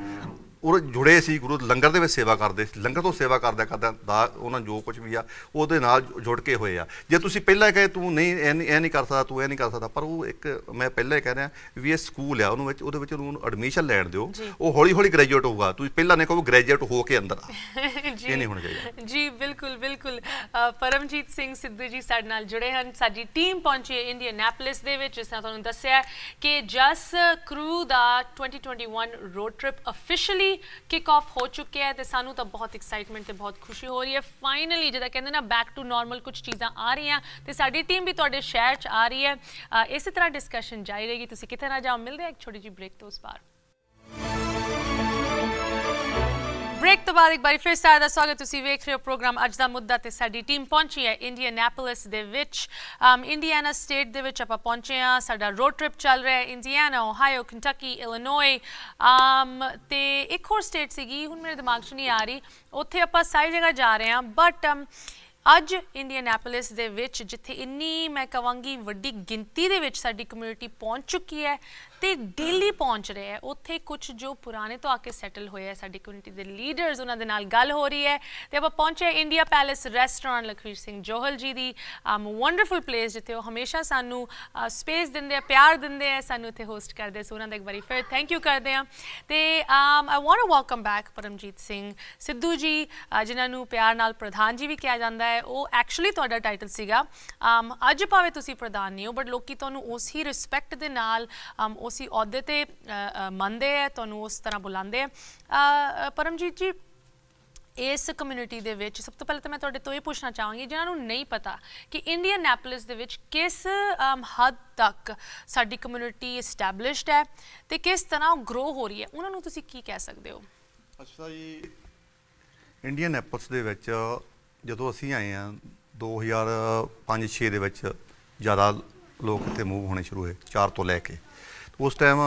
ਉਹ ਜੁੜੇ ਸੀ ਗੁਰੂ ਲੰਗਰ ਦੇ ਵਿੱਚ ਸੇਵਾ ਕਰਦੇ ਸੀ ਲੰਗਰ ਤੋਂ ਸੇਵਾ ਕਰਦਾ ਕਰਦਾ ਦਾ ਉਹਨਾਂ ਜੋ ਕੁਝ ਵੀ ਆ ਉਹਦੇ ਨਾਲ ਜੁੜ ਕੇ ਹੋਏ ਆ ਜੇ ਤੁਸੀਂ ਪਹਿਲਾਂ ਕਹੇ ਤੂੰ ਨਹੀਂ ਇਹ ਨਹੀਂ ਕਰ ਸਕਦਾ ਤੂੰ ਇਹ ਨਹੀਂ ਕਰ ਸਕਦਾ ਪਰ ਉਹ ਇੱਕ ਮੈਂ ਪਹਿਲਾਂ ਹੀ ਕਹਿ ਰਿਹਾ ਵੀ ਇਹ ਸਕੂਲ ਆ ਉਹਨੂੰ ਵਿੱਚ ਉਹਦੇ ਵਿੱਚ ਉਹਨੂੰ ਐਡਮਿਸ਼ਨ ਲੈਣ ਦਿਓ ਉਹ ਹੌਲੀ ਹੌਲੀ ਗ੍ਰੈਜੂਏਟ ਹੋਊਗਾ ਤੁਸੀਂ ਪਹਿਲਾਂ ਨੇ ਕਹੋ ਗ੍ਰੈਜੂਏਟ ਹੋ ਕੇ ਅੰਦਰ ਆ ਇਹ ਨਹੀਂ ਹੋਣਾ ਚਾਹੀਦਾ ਜੀ ਬਿਲਕੁਲ ਬਿਲਕੁਲ ਪਰਮਜੀਤ ਸਿੰਘ ਸਿੱਧੂ ਜੀ ਸਾਡੇ ਨਾਲ ਜੁੜੇ ਹਨ ਸਾਡੀ ਟੀਮ ਪਹੁੰਚੀ ਹੈ ਨੈਪਲਿਸ ਦੇ ਵਿੱਚ ਜਿਸ ਨਾਲ ਤੁਹਾਨੂੰ ਦੱਸਿਆ ਕਿ ਜਸ ਕਰੂ ਦਾ 2021 road trip officially kick off ਹੋ ਚੁੱਕਿਆ ਹੈ ਤੇ ਸਾਨੂੰ ਤਾਂ ਬਹੁਤ ਐਕਸਾਈਟਮੈਂਟ ਤੇ ਬਹੁਤ ਖੁਸ਼ੀ ਹੋ ਰਹੀ ਹੈ ਫਾਈਨਲੀ ਜਿਹਦਾ ਕਹਿੰਦੇ ਨਾ ਬੈਕ ਟੂ ਨਾਰਮਲ ਕੁਝ ਚੀਜ਼ਾਂ ਆ ਰਹੀਆਂ ਤੇ ਸਾਡੀ ਟੀਮ ਵੀ ਤੁਹਾਡੇ ਸ਼ਹਿਰ 'ਚ ਆ ਰਹੀ ਹੈ ਇਸੇ ਤਰ੍ਹਾਂ ਡਿਸਕਸ਼ਨ ਜਾਰੀ ਰਹੇਗੀ ਤੁਸੀਂ ਕਿਤੇ ਨਾ ਜਾਓ ਮਿਲਦੇ ਆ ਇੱਕ ਛੋਟੀ ਜਿਹੀ ਬ੍ਰੇਕ ਤੋਂ ਉਸ ਬਾਅਦ ਬ੍ਰੇਕ ਤੋਂ ਬਾਅਦ ਇੱਕ ਵਾਰੀ ਫਿਰ ਸਾਰਿਆਂ ਦਾ ਸਵਾਗਤ ਤੁਸੀਂ ਵੇਖ ਰਹੇ ਹੋ ਪ੍ਰੋਗਰਾਮ ਅੱਜ ਦਾ ਮੁੱਦਾ ਤੇ ਸਾਡੀ ਟੀਮ ਪਹੁੰਚੀ ਹੈ ਇੰਡੀਆਨਾਪੋਲਿਸ ਦੇ ਵਿੱਚ ਅਮ ਇੰਡੀਆਨਾ ਸਟੇਟ ਦੇ ਵਿੱਚ ਆਪਾਂ ਪਹੁੰਚੇ ਆ ਸਾਡਾ ਰੋਡ ਟ੍ਰਿਪ ਚੱਲ ਰਿਹਾ ਹੈ ਇੰਡੀਆਨਾ ਓਹਾਇਓ ਕੰਟਕੀ ਇਲੀਨੋਏ ਤੇ ਇੱਕ ਹੋਰ ਸਟੇਟ ਸੀਗੀ ਹੁਣ ਮੇਰੇ ਦਿਮਾਗ 'ਚ ਨਹੀਂ ਆ ਰਹੀ ਉੱਥੇ ਆਪਾਂ ਸਾਈ ਜਗ੍ਹਾ ਜਾ ਰਹੇ ਆ ਬਟ ਅੱਜ ਇੰਡੀਆਨਾਪੋਲਿਸ ਦੇ ਵਿੱਚ ਜਿੱਥੇ ਇੰਨੀ ਮੈਂ ਕਵਾਂਗੀ ਵੱਡੀ ਗਿਣਤੀ ਦੇ ਵਿੱਚ ਸਾਡੀ ਕਮਿਊਨਿਟੀ ਪਹੁੰਚ ਚੁੱਕੀ ਹੈ ਤੇ ਦਿੱਲੀ ਪਹੁੰਚ ਰਹੇ ਹੈ ਉੱਥੇ ਕੁਝ ਜੋ ਪੁਰਾਣੇ ਤੋਂ ਆ ਕੇ ਸੈਟਲ ਹੋਏ ਹੈ ਸਾਡੀ ਕਮਿਊਨਿਟੀ ਦੇ ਲੀਡਰਸ ਉਹਨਾਂ ਦੇ ਨਾਲ ਗੱਲ ਹੋ ਰਹੀ ਹੈ ਤੇ ਆਪਾਂ ਪਹੁੰਚੇ India palace restaurant Lakhvir Singh Johal ji ਦੀ ਆਮ ਵੰਡਰਫੁਲ ਪਲੇਸ ਜਿੱਥੇ ਉਹ ਹਮੇਸ਼ਾ ਸਾਨੂੰ ਸਪੇਸ ਦਿੰਦੇ ਆ ਪਿਆਰ ਦਿੰਦੇ ਆ ਸਾਨੂੰ ਇੱਥੇ ਹੋਸਟ ਕਰਦੇ ਸੋ ਉਹਨਾਂ ਦਾ ਇੱਕ ਵਾਰੀ ਫਿਰ ਥੈਂਕ ਯੂ ਕਰਦੇ ਆ ਤੇ um I want to welcome back Parmjit Singh Sidhu ji ਜਿਨ੍ਹਾਂ ਨੂੰ ਪਿਆਰ ਨਾਲ ਪ੍ਰਧਾਨ ਜੀ ਵੀ ਕਿਹਾ ਜਾਂਦਾ ਹੈ ਉਹ ਐਕਚੁਅਲੀ ਤੁਹਾਡਾ ਟਾਈਟਲ ਸੀਗਾ ਆਮ ਅੱਜ ਭਾਵੇਂ ਤੁਸੀਂ ਪ੍ਰਧਾਨ ਨਹੀਂ ਹੋ ਬਟ ਲੋਕੀ ਤੁਹਾਨੂੰ ਉਸ ਹੀ ਰਿਸਪੈਕਟ ਦੇ ਨਾਲ ਉਸ ਤੁਸੀਂ ਅਹੁਦੇ ਤੇ ਮੰਨਦੇ ਆ ਤੁਹਾਨੂੰ ਉਸ ਤਰ੍ਹਾਂ ਬੁਲਾਉਂਦੇ ਆ ਪਰਮਜੀਤ ਜੀ ਇਸ ਕਮਿਊਨਿਟੀ ਦੇ ਵਿੱਚ ਸਭ ਤੋਂ ਪਹਿਲਾਂ ਤਾਂ ਮੈਂ ਤੁਹਾਡੇ ਤੋਂ ਇਹ ਪੁੱਛਣਾ ਚਾਹਾਂਗੀ ਜਿਨ੍ਹਾਂ ਨੂੰ ਨਹੀਂ ਪਤਾ ਕਿ ਇੰਡੀਅਨ ਨੈਪਲਸ ਦੇ ਵਿੱਚ ਕਿਸ ਹੱਦ ਤੱਕ ਸਾਡੀ ਕਮਿਊਨਿਟੀ ਐਸਟੈਬਲਿਸ਼ਡ ਹੈ ਤੇ ਕਿਸ ਤਰ੍ਹਾਂ ਗਰੋ ਹੋ ਰਹੀ ਹੈ ਉਹਨਾਂ ਨੂੰ ਤੁਸੀਂ ਕੀ ਕਹਿ ਸਕਦੇ ਹੋ ਅੱਛਾ ਜੀ ਇੰਡੀਅਨ ਨੈਪਲਸ ਦੇ ਵਿੱਚ ਜਦੋਂ ਅਸੀਂ ਆਏ ਆ 2005-6 ਦੇ ਵਿੱਚ ਜ਼ਿਆਦਾ ਲੋਕ ਇੱਥੇ ਮੂਵ ਹੋਣੇ ਸ਼ੁਰੂ ਹੋਏ 4 ਤੋਂ ਲੈ ਕੇ ਉਸ ਟਾਈਮ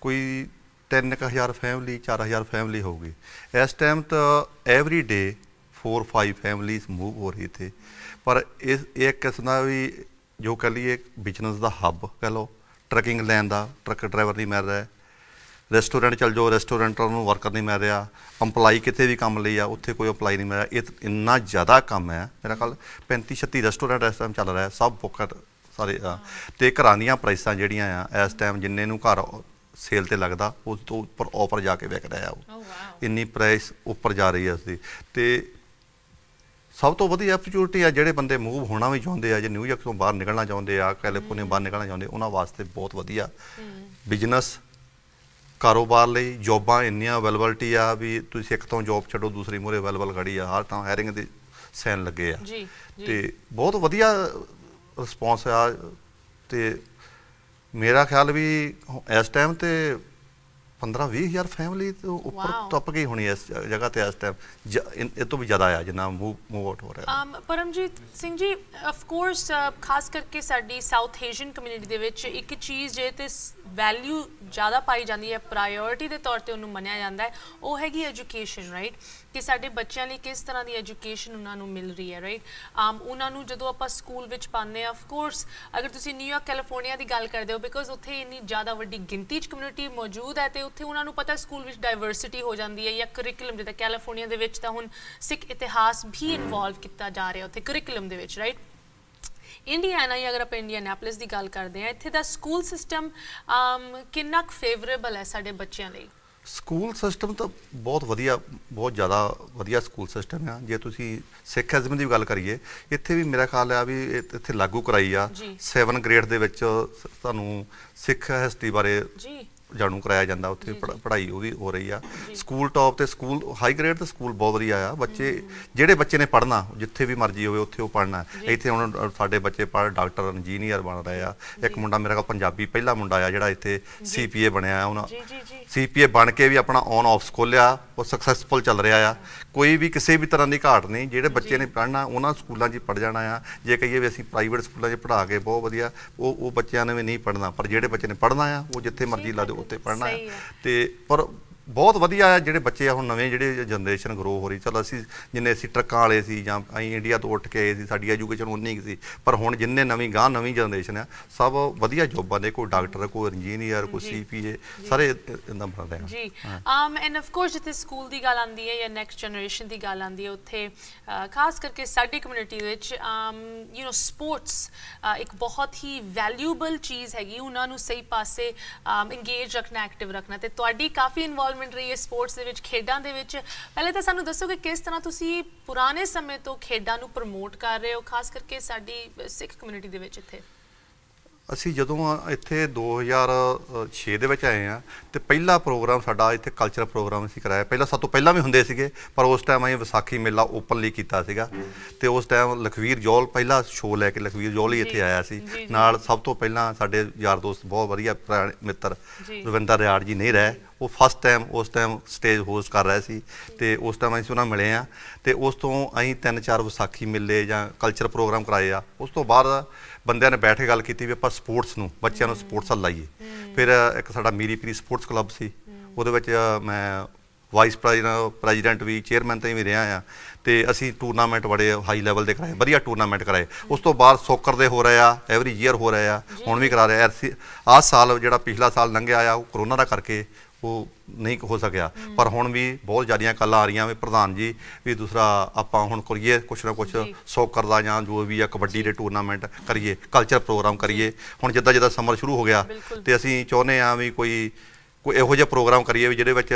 ਕੋਈ 3000 ਫੈਮਿਲੀ 4000 ਫੈਮਿली ਹੋਊਗੀ ਇਸ ਟਾਈਮ ਤਾਂ ਐਵਰੀ ਡੇ 4 5 ਫੈਮਿਲੀਜ਼ ਮੂਵ ਹੋ ਰਹੀ ਥੇ ਪਰ ਇਸ ਇੱਕ ਕਿਸਮ ਦਾ ਵੀ ਜੋ ਕਹ ਲਈਏ ਬਿਜ਼ਨਸ ਦਾ ਹੱਬ ਕਹ ਲਓ ਟਰਕਿੰਗ ਲੈਣ ਦਾ ਟਰੱਕ ਡਰਾਈਵਰ ਨਹੀਂ ਮਿਲ ਰਿਹਾ ਰੈਸਟੋਰੈਂਟ ਚਲ ਜੋ ਰੈਸਟੋਰੈਂਟਰ ਨੂੰ ਵਰਕਰ ਨਹੀਂ ਮਿਲ ਰਿਹਾ EMPLOYE ਕਿਤੇ ਵੀ ਕੰਮ ਲਈ ਆ ਉੱਥੇ ਕੋਈ ਅਪਲਾਈ ਨਹੀਂ ਮਿਲ ਰਿਹਾ ਇਹ ਇੰਨਾ ਜ਼ਿਆਦਾ ਕੰਮ ਹੈ ਮੇਰਾ ਕੱਲ 35 36 ਰੈਸਟੋਰੈਂਟ ਇਸ ਟਾਈਮ ਚੱਲ ਰਿਹਾ ਸਭ ਬੁੱਕਡ ਸਾਰੇ ਤੇ ਘਰਾਂ ਦੀਆਂ ਪ੍ਰਾਈਸਾਂ ਜਿਹੜੀਆਂ ਆ ਇਸ ਟਾਈਮ ਜਿੰਨੇ ਨੂੰ ਘਰ ਸੇਲ ਤੇ ਲੱਗਦਾ ਉਸ ਤੋਂ ਉੱਪਰ ਆਫਰ ਜਾ ਕੇ ਵਿਕ ਰਿਹਾ ਉਹ oh, ਇੰਨੀ ਪ੍ਰਾਈਸ ਉੱਪਰ ਜਾ ਰਹੀ ਹੈ ਉਸ ਦੀ ਤੇ ਸਭ ਤੋਂ ਵਧੀਆ ਅਪਰਚੂਨਿਟੀ ਆ ਜਿਹੜੇ ਬੰਦੇ ਮੂਵ ਹੋਣਾ ਵੀ ਚਾਹੁੰਦੇ ਆ ਜੇ ਨਿਊਯਾਰਕ ਤੋਂ ਬਾਹਰ ਨਿਕਲਣਾ ਚਾਹੁੰਦੇ ਆ ਕੈਲੀਫੋਰਨੀਆ mm. ਬਾਹਰ ਨਿਕਲਣਾ ਚਾਹੁੰਦੇ ਉਹਨਾਂ ਵਾਸਤੇ ਬਹੁਤ ਵਧੀਆ ਬਿਜ਼ਨਸ mm. ਕਾਰੋਬਾਰ ਲਈ ਜੌਬਾਂ ਇੰਨੀਆਂ ਅਵੇਲੇਬਿਲਟੀ ਆ ਵੀ ਤੁਸੀਂ ਇੱਕ ਤੋਂ ਜੌਬ ਛੱਡੋ ਦੂਸਰੀ ਮੂਰੇ ਅਵੇਲੇਬਲ ਖੜੀ ਆ ਹਰ ਤਾਂ ਹਾਇਰਿੰਗ ਦੇ ਸੈਨ ਲੱਗੇ ਆ ਜੀ ਤੇ ਬਹੁਤ ਵਧੀਆ ਰਿਸਪੌਂਸ ਆ ਤੇ ਮੇਰਾ ਖਿਆਲ ਵੀ ਇਸ ਟਾਈਮ ਤੇ 15-20000 ਫੈਮਿਲੀ ਤੋਂ ਉੱਪਰ ਟੱਪ ਗਈ ਹੋਣੀ ਇਸ ਜਗ੍ਹਾ ਤੇ ਇਸ ਟਾਈਮ ਇਹ ਤੋਂ ਵੀ ਜ਼ਿਆਦਾ ਆ ਜਿੰਨਾ ਮੂਵ ਮੂਵ ਆਊਟ ਹੋ ਰਿਹਾ ਹੈ ਪਰਮਜੀਤ ਸਿੰਘ ਜੀ ਆਫ ਕੋਰਸ ਖਾਸ ਕਰਕੇ ਸਾਡੀ ਸਾਊਥ ਏਸ਼ੀਅਨ ਕਮਿਊਨਿਟੀ ਦੇ ਵਿੱਚ ਇੱਕ ਚੀਜ਼ ਜੇ ਤੇ ਵੈਲਿਊ ਜ਼ਿਆਦਾ ਪਾਈ ਜਾਂਦੀ ਹੈ ਪ੍ਰਾਇੋਰਟੀ ਦੇ ਤੌਰ ਤੇ ਉਹਨੂੰ ਮੰਨਿਆ ਜਾਂਦਾ ਹੈ ਉਹ ਹੈਗੀ ਐਜੂਕੇਸ਼ਨ ਰਾਈਟ ਕਿ ਸਾਡੇ ਬੱਚਿਆਂ ਲਈ ਕਿਸ ਤਰ੍ਹਾਂ ਦੀ ਐਜੂਕੇਸ਼ਨ ਉਹਨਾਂ ਨੂੰ ਮਿਲ ਰਹੀ ਹੈ ਰਾਈਟ ਆਮ um, ਉਹਨਾਂ ਨੂੰ ਜਦੋਂ ਆਪਾਂ ਸਕੂਲ ਵਿੱਚ ਪਾਉਂਦੇ ਆ ਆਫ ਕੋਰਸ ਅਗਰ ਤੁਸੀਂ ਨਿਊਯਾਰਕ ਕੈਲੀਫੋਰਨੀਆ ਦੀ ਗੱਲ ਕਰਦੇ ਹੋ ਬਿਕੋਜ਼ ਉੱਥੇ ਇੰਨੀ ਜ਼ਿਆਦਾ ਵੱਡੀ ਗਿਣਤੀ 'ਚ ਕਮਿਊਨਿਟੀ ਮੌਜੂਦ ਹੈ ਤੇ ਉੱਥੇ ਉਹਨਾਂ ਨੂੰ ਪਤਾ ਸਕੂਲ ਵਿੱਚ ਡਾਈਵਰਸਿਟੀ ਹੋ ਜਾਂਦੀ ਹੈ ਜਾਂ ਕਰਿਕੂਲਮ ਜਿਹਦਾ ਕੈਲੀਫੋਰਨੀਆ ਦੇ ਵਿੱਚ ਤਾਂ ਹੁਣ ਸਿੱਖ ਇਤਿਹਾਸ ਵੀ ਇਨਵੋਲਵ ਕੀਤਾ ਜਾ ਰਿਹਾ ਉੱਥੇ ਕਰਿਕੂਲਮ ਦੇ ਵਿੱਚ ਰਾਈਟ ਇੰਡੀਆਨਾ ਜਾਂ ਅਗਰ ਆਪਾਂ ਇੰਡੀਆਨਾਪੋਲਿਸ ਦੀ ਗੱਲ ਕਰਦੇ ਆ ਇੱਥੇ ਦਾ ਸਕੂਲ ਸਿਸਟਮ um, ਕਿੰਨਾ ਕੁ ਫੇਵਰੇਬਲ ਹੈ ਸਾਡੇ ਬੱਚਿਆਂ ਲਈ ਸਕੂਲ ਸਿਸਟਮ ਤਾਂ ਬਹੁਤ ਵਧੀਆ ਬਹੁਤ ਜ਼ਿਆਦਾ ਵਧੀਆ ਸਕੂਲ ਸਿਸਟਮ ਆ ਜੇ ਤੁਸੀਂ ਸਿੱਖ ਐਜ਼ਮ ਦੀ ਗੱਲ ਕਰੀਏ ਇੱਥੇ ਵੀ ਮੇਰਾ ਖਿਆਲ ਆ ਵੀ ਇੱਥੇ ਲਾਗੂ ਕਰਾਈ ਆ 7 ਗ੍ਰੇਡ ਦੇ ਵਿੱਚ ਤੁਹਾਨੂੰ ਸਿੱਖ ਹਿਸਟਰੀ ਬਾਰੇ ਜਾਣੂ ਕਰਾਇਆ ਜਾਂਦਾ ਉੱਥੇ ਪੜ੍ਹਾਈ ਉਹ ਵੀ ਹੋ ਰਹੀ ਆ ਸਕੂਲ ਟੌਪ ਤੇ ਸਕੂਲ ਹਾਈ ਗ੍ਰੇਡ ਤੇ ਸਕੂਲ ਬਹੁਤ ਵਧੀਆ ਆ ਬੱਚੇ ਜਿਹੜੇ ਬੱਚੇ ਨੇ ਪੜ੍ਹਨਾ ਜਿੱਥੇ ਵੀ ਮਰਜ਼ੀ ਹੋਵੇ ਉੱਥੇ ਉਹ ਪੜ੍ਹਨਾ ਇੱਥੇ ਹੁਣ ਸਾਡੇ ਬੱਚੇ ਪੜ ਡਾਕਟਰ ਇੰਜੀਨੀਅਰ ਬਣ ਰਹੇ ਆ ਇੱਕ ਮੁੰਡਾ ਮੇਰੇ ਕੋਲ ਪੰਜਾਬੀ ਪਹਿਲਾ ਮੁੰਡਾ ਆ ਜਿਹੜਾ ਇੱਥੇ ਸੀਪੀਏ ਬਣਿਆ ਉਹਨਾਂ ਸੀਪੀਏ ਬਣ ਕੇ ਵੀ ਆਪਣਾ ਔਨ ਆਫਸ ਸਕੋਲਿਆ ਉਹ ਸਕਸੈਸਫੁਲ ਚੱਲ ਰਿਹਾ ਆ ਕੋਈ ਵੀ ਕਿਸੇ ਵੀ ਤਰ੍ਹਾਂ ਦੀ ਘਾਟ ਨਹੀਂ ਜਿਹੜੇ ਬੱਚੇ ਨੇ ਪੜ੍ਹਨਾ ਉਹਨਾਂ ਸਕੂਲਾਂ 'ਚ ਪੜ ਜਾਣਾ ਆ ਜੇ ਕਹੀਏ ਵੀ ਅਸੀਂ ਪ੍ਰਾਈਵੇਟ ਸਕੂਲਾਂ 'ਚ ਪੜਾ ਕੇ ਬਹੁਤ ਵਧੀਆ ਉਹ ਉਹ ਬੱਚਿਆਂ ਨੇ ਵੀ ਨਹੀਂ ਪੜਨਾ ਪਰ ਜਿਹੜੇ ਬੱਚੇ ਨੇ ਪੜਨਾ ਆ ਉਹ ਜਿੱਥੇ ਮਰਜ਼ੀ ਲਾ ਦੇ pero ਬਹੁਤ ਵਧੀਆ ਹੈ ਜਿਹੜੇ ਬੱਚੇ ਆ ਹੁਣ ਨਵੇਂ ਜਿਹੜੇ ਜਨਰੇਸ਼ਨ ਗਰੋ ਹੋ ਰਹੀ ਚਲ ਅਸੀਂ ਜਿੰਨੇ ਅਸੀਂ ਟਰੱਕਾਂ ਵਾਲੇ ਸੀ ਜਾਂ ਅਸੀਂ ਇੰਡੀਆ ਤੋਂ ਉੱਠ ਕੇ ਆਏ ਸੀ ਸਾਡੀ ਐਜੂਕੇਸ਼ਨ ਉਨੀ ਹੀ ਸੀ ਪਰ ਹੁਣ ਜਿੰਨੇ ਨਵੀਂ ਗਾਂ ਨਵੀਂ ਜਨਰੇਸ਼ਨ ਆ ਸਭ ਵਧੀਆ ਜੋਬਾਂ ਦੇ ਕੋਈ ਡਾਕਟਰ ਕੋਈ ਇੰਜੀਨੀਅਰ ਕੋਈ ਸੀਪੀਏ ਸਾਰੇ ਇਦਾਂ ਬਣਦੇ ਆ ਜੀ ਆਮ ਐਂਡ ਆਫ ਕੋਰਸ ਜਿੱਥੇ ਸਕੂਲ ਦੀ ਗੱਲ ਆਂਦੀ ਹੈ ਜਾਂ ਨੈਕਸਟ ਜਨਰੇਸ਼ਨ ਦੀ ਗੱਲ ਆਂਦੀ ਹੈ ਉੱਥੇ ਖਾਸ ਕਰਕੇ ਸਾਡੀ ਕਮਿਊਨਿਟੀ ਵਿੱਚ ਆਮ ਯੂ نو ਸਪੋਰਟਸ ਇੱਕ ਬਹੁਤ ਹੀ ਵੈਲਿਊਏਬਲ ਚੀਜ਼ ਹੈਗੀ ਉਹਨਾਂ ਨੂੰ ਸਹੀ ਪਾਸੇ ਇੰਗੇਜ ਰੱਖਣਾ ਐਕਟਿਵ ਰੱਖਣਾ ਤੇ ਤੁਹਾਡੀ ਕਾਫੀ ਇਨਵੋਲਵ ਇਨਵੋਲਵਮੈਂਟ ਰਹੀ ਹੈ ਸਪੋਰਟਸ ਦੇ ਵਿੱਚ ਖੇਡਾਂ ਦੇ ਵਿੱਚ ਪਹਿਲੇ ਤਾਂ ਸਾਨੂੰ ਦੱਸੋ ਕਿ ਕਿਸ ਤਰ੍ਹਾਂ ਤੁਸੀਂ ਪੁਰਾਣੇ ਸਮੇਂ ਤੋਂ ਖੇਡਾਂ ਨੂੰ ਪ੍ਰਮੋਟ ਕਰ ਰਹੇ ਹੋ ਖਾਸ ਕਰਕੇ ਸਾਡੀ ਸਿੱਖ ਕਮਿਊਨਿਟੀ ਦੇ ਵਿੱਚ ਇੱਥੇ ਅਸੀਂ ਜਦੋਂ ਇੱਥੇ 2006 ਦੇ ਵਿੱਚ ਆਏ ਆ ਤੇ ਪਹਿਲਾ ਪ੍ਰੋਗਰਾਮ ਸਾਡਾ ਇੱਥੇ ਕਲਚਰ ਪ੍ਰੋਗਰਾਮ ਅਸੀਂ ਕਰਾਇਆ ਪਹਿਲਾਂ ਸਭ ਤੋਂ ਪਹਿਲਾਂ ਵੀ ਹੁੰਦੇ ਸੀਗੇ ਪਰ ਉਸ ਟਾਈਮ ਅਸੀਂ ਵਿਸਾਖੀ ਮੇਲਾ ਓਪਨਲੀ ਕੀਤਾ ਸੀਗਾ ਤੇ ਉਸ ਟਾਈਮ ਲਖਵੀਰ ਜੋਲ ਪਹਿਲਾ ਸ਼ੋਅ ਲੈ ਕੇ ਲਖਵੀਰ ਜੋਲ ਹੀ ਇੱਥੇ ਆਇਆ ਸੀ ਨਾਲ ਸਭ ਤੋਂ ਪਹਿਲਾਂ ਸਾਡੇ ਯਾਰ ਦੋਸਤ ਬਹੁਤ ਵਧੀਆ ਮਿੱਤਰ ਰਵਿੰਦਰ ਰਿਆੜ ਜੀ ਨਹੀਂ ਰਹੇ ਉਹ ਫਸਟ ਟਾਈਮ ਉਸ ਟਾਈਮ ਸਟੇਜ ਹੋਸਟ ਕਰ ਰਿਹਾ ਸੀ ਤੇ ਉਸ ਟਾਈਮ ਅਸੀਂ ਉਹਨਾਂ ਮਿਲੇ ਆ ਤੇ ਉਸ ਤੋਂ ਅਸੀਂ ਤਿੰਨ ਚਾਰ ਵਿਸਾਖੀ ਮੇਲੇ ਜਾਂ ਕਲਚਰ ਪ੍ਰੋਗਰਾਮ ਕਰਾਏ ਆ ਉਸ ਤੋਂ ਬਾਅਦ ਬੰਦਿਆਂ ਨੇ ਬੈਠ ਕੇ ਗੱਲ ਕੀਤੀ ਵੀ ਆਪਾਂ ਸਪੋਰਟਸ ਨੂੰ ਬੱਚਿਆਂ ਨੂੰ ਸਪੋਰਟਸ ਨਾਲ ਲਾਈਏ ਫਿਰ ਇੱਕ ਸਾਡਾ ਮੀਰੀ ਪੀਰੀ ਸਪੋਰਟਸ ਕਲੱਬ ਸੀ ਉਹਦੇ ਵਿੱਚ ਮੈਂ ਵਾਈਸ ਪ੍ਰੈਜ਼ੀਡੈਂਟ ਵੀ ਚੇਅਰਮੈਨ ਤੇ ਵੀ ਰਿਹਾ ਆ ਤੇ ਅਸੀਂ ਟੂਰਨਾਮੈਂਟ ਬੜੇ ਹਾਈ ਲੈਵਲ ਦੇ ਕਰਾਏ ਵਧੀਆ ਟੂਰਨਾਮੈਂਟ ਕਰਾਏ ਉਸ ਤੋਂ ਬਾਅਦ ਸੋਕਰ ਦੇ ਹੋ ਰਹੇ ਆ ਐਵਰੀ ਈਅਰ ਹੋ ਰਹੇ ਆ ਹੁਣ ਵੀ ਕਰਾ ਰਹੇ ਆ ਸਾਲ ਜਿਹੜਾ ਪਿਛਲਾ ਸਾਲ ਲੰਘਿਆ ਆ ਉਹ ਕਰੋਨਾ ਦਾ ਕਰਕੇ ਉਹ ਨਹੀਂ ਹੋ ਸਕਿਆ ਪਰ ਹੁਣ ਵੀ ਬਹੁਤ ਜ਼ਿਆਦੀਆਂ ਕੱਲਾਂ ਆ ਰਹੀਆਂ ਵੀ ਪ੍ਰਧਾਨ ਜੀ ਵੀ ਦੂਸਰਾ ਆਪਾਂ ਹੁਣ ਕਰੀਏ ਕੁਛ ਨਾ ਕੁਛ ਸੋਕਰ ਦਾ ਜਾਂ ਜੋ ਵੀ ਆ ਕਬੱਡੀ ਦੇ ਟੂਰਨਾਮੈਂਟ ਕਰੀਏ ਕਲਚਰ ਪ੍ਰੋਗਰਾਮ ਕਰੀਏ ਹੁਣ ਜਿੱਦਾਂ ਜਿੱਦਾਂ ਸਮਰ ਸ਼ੁਰੂ ਹੋ ਗਿਆ ਤੇ ਅਸੀਂ ਚਾਹੁੰਦੇ ਆ ਵੀ ਕੋਈ ਕੋਈ ਇਹੋ ਜਿਹਾ ਪ੍ਰੋਗਰਾਮ ਕਰੀਏ ਵੀ ਜਿਹਦੇ ਵਿੱਚ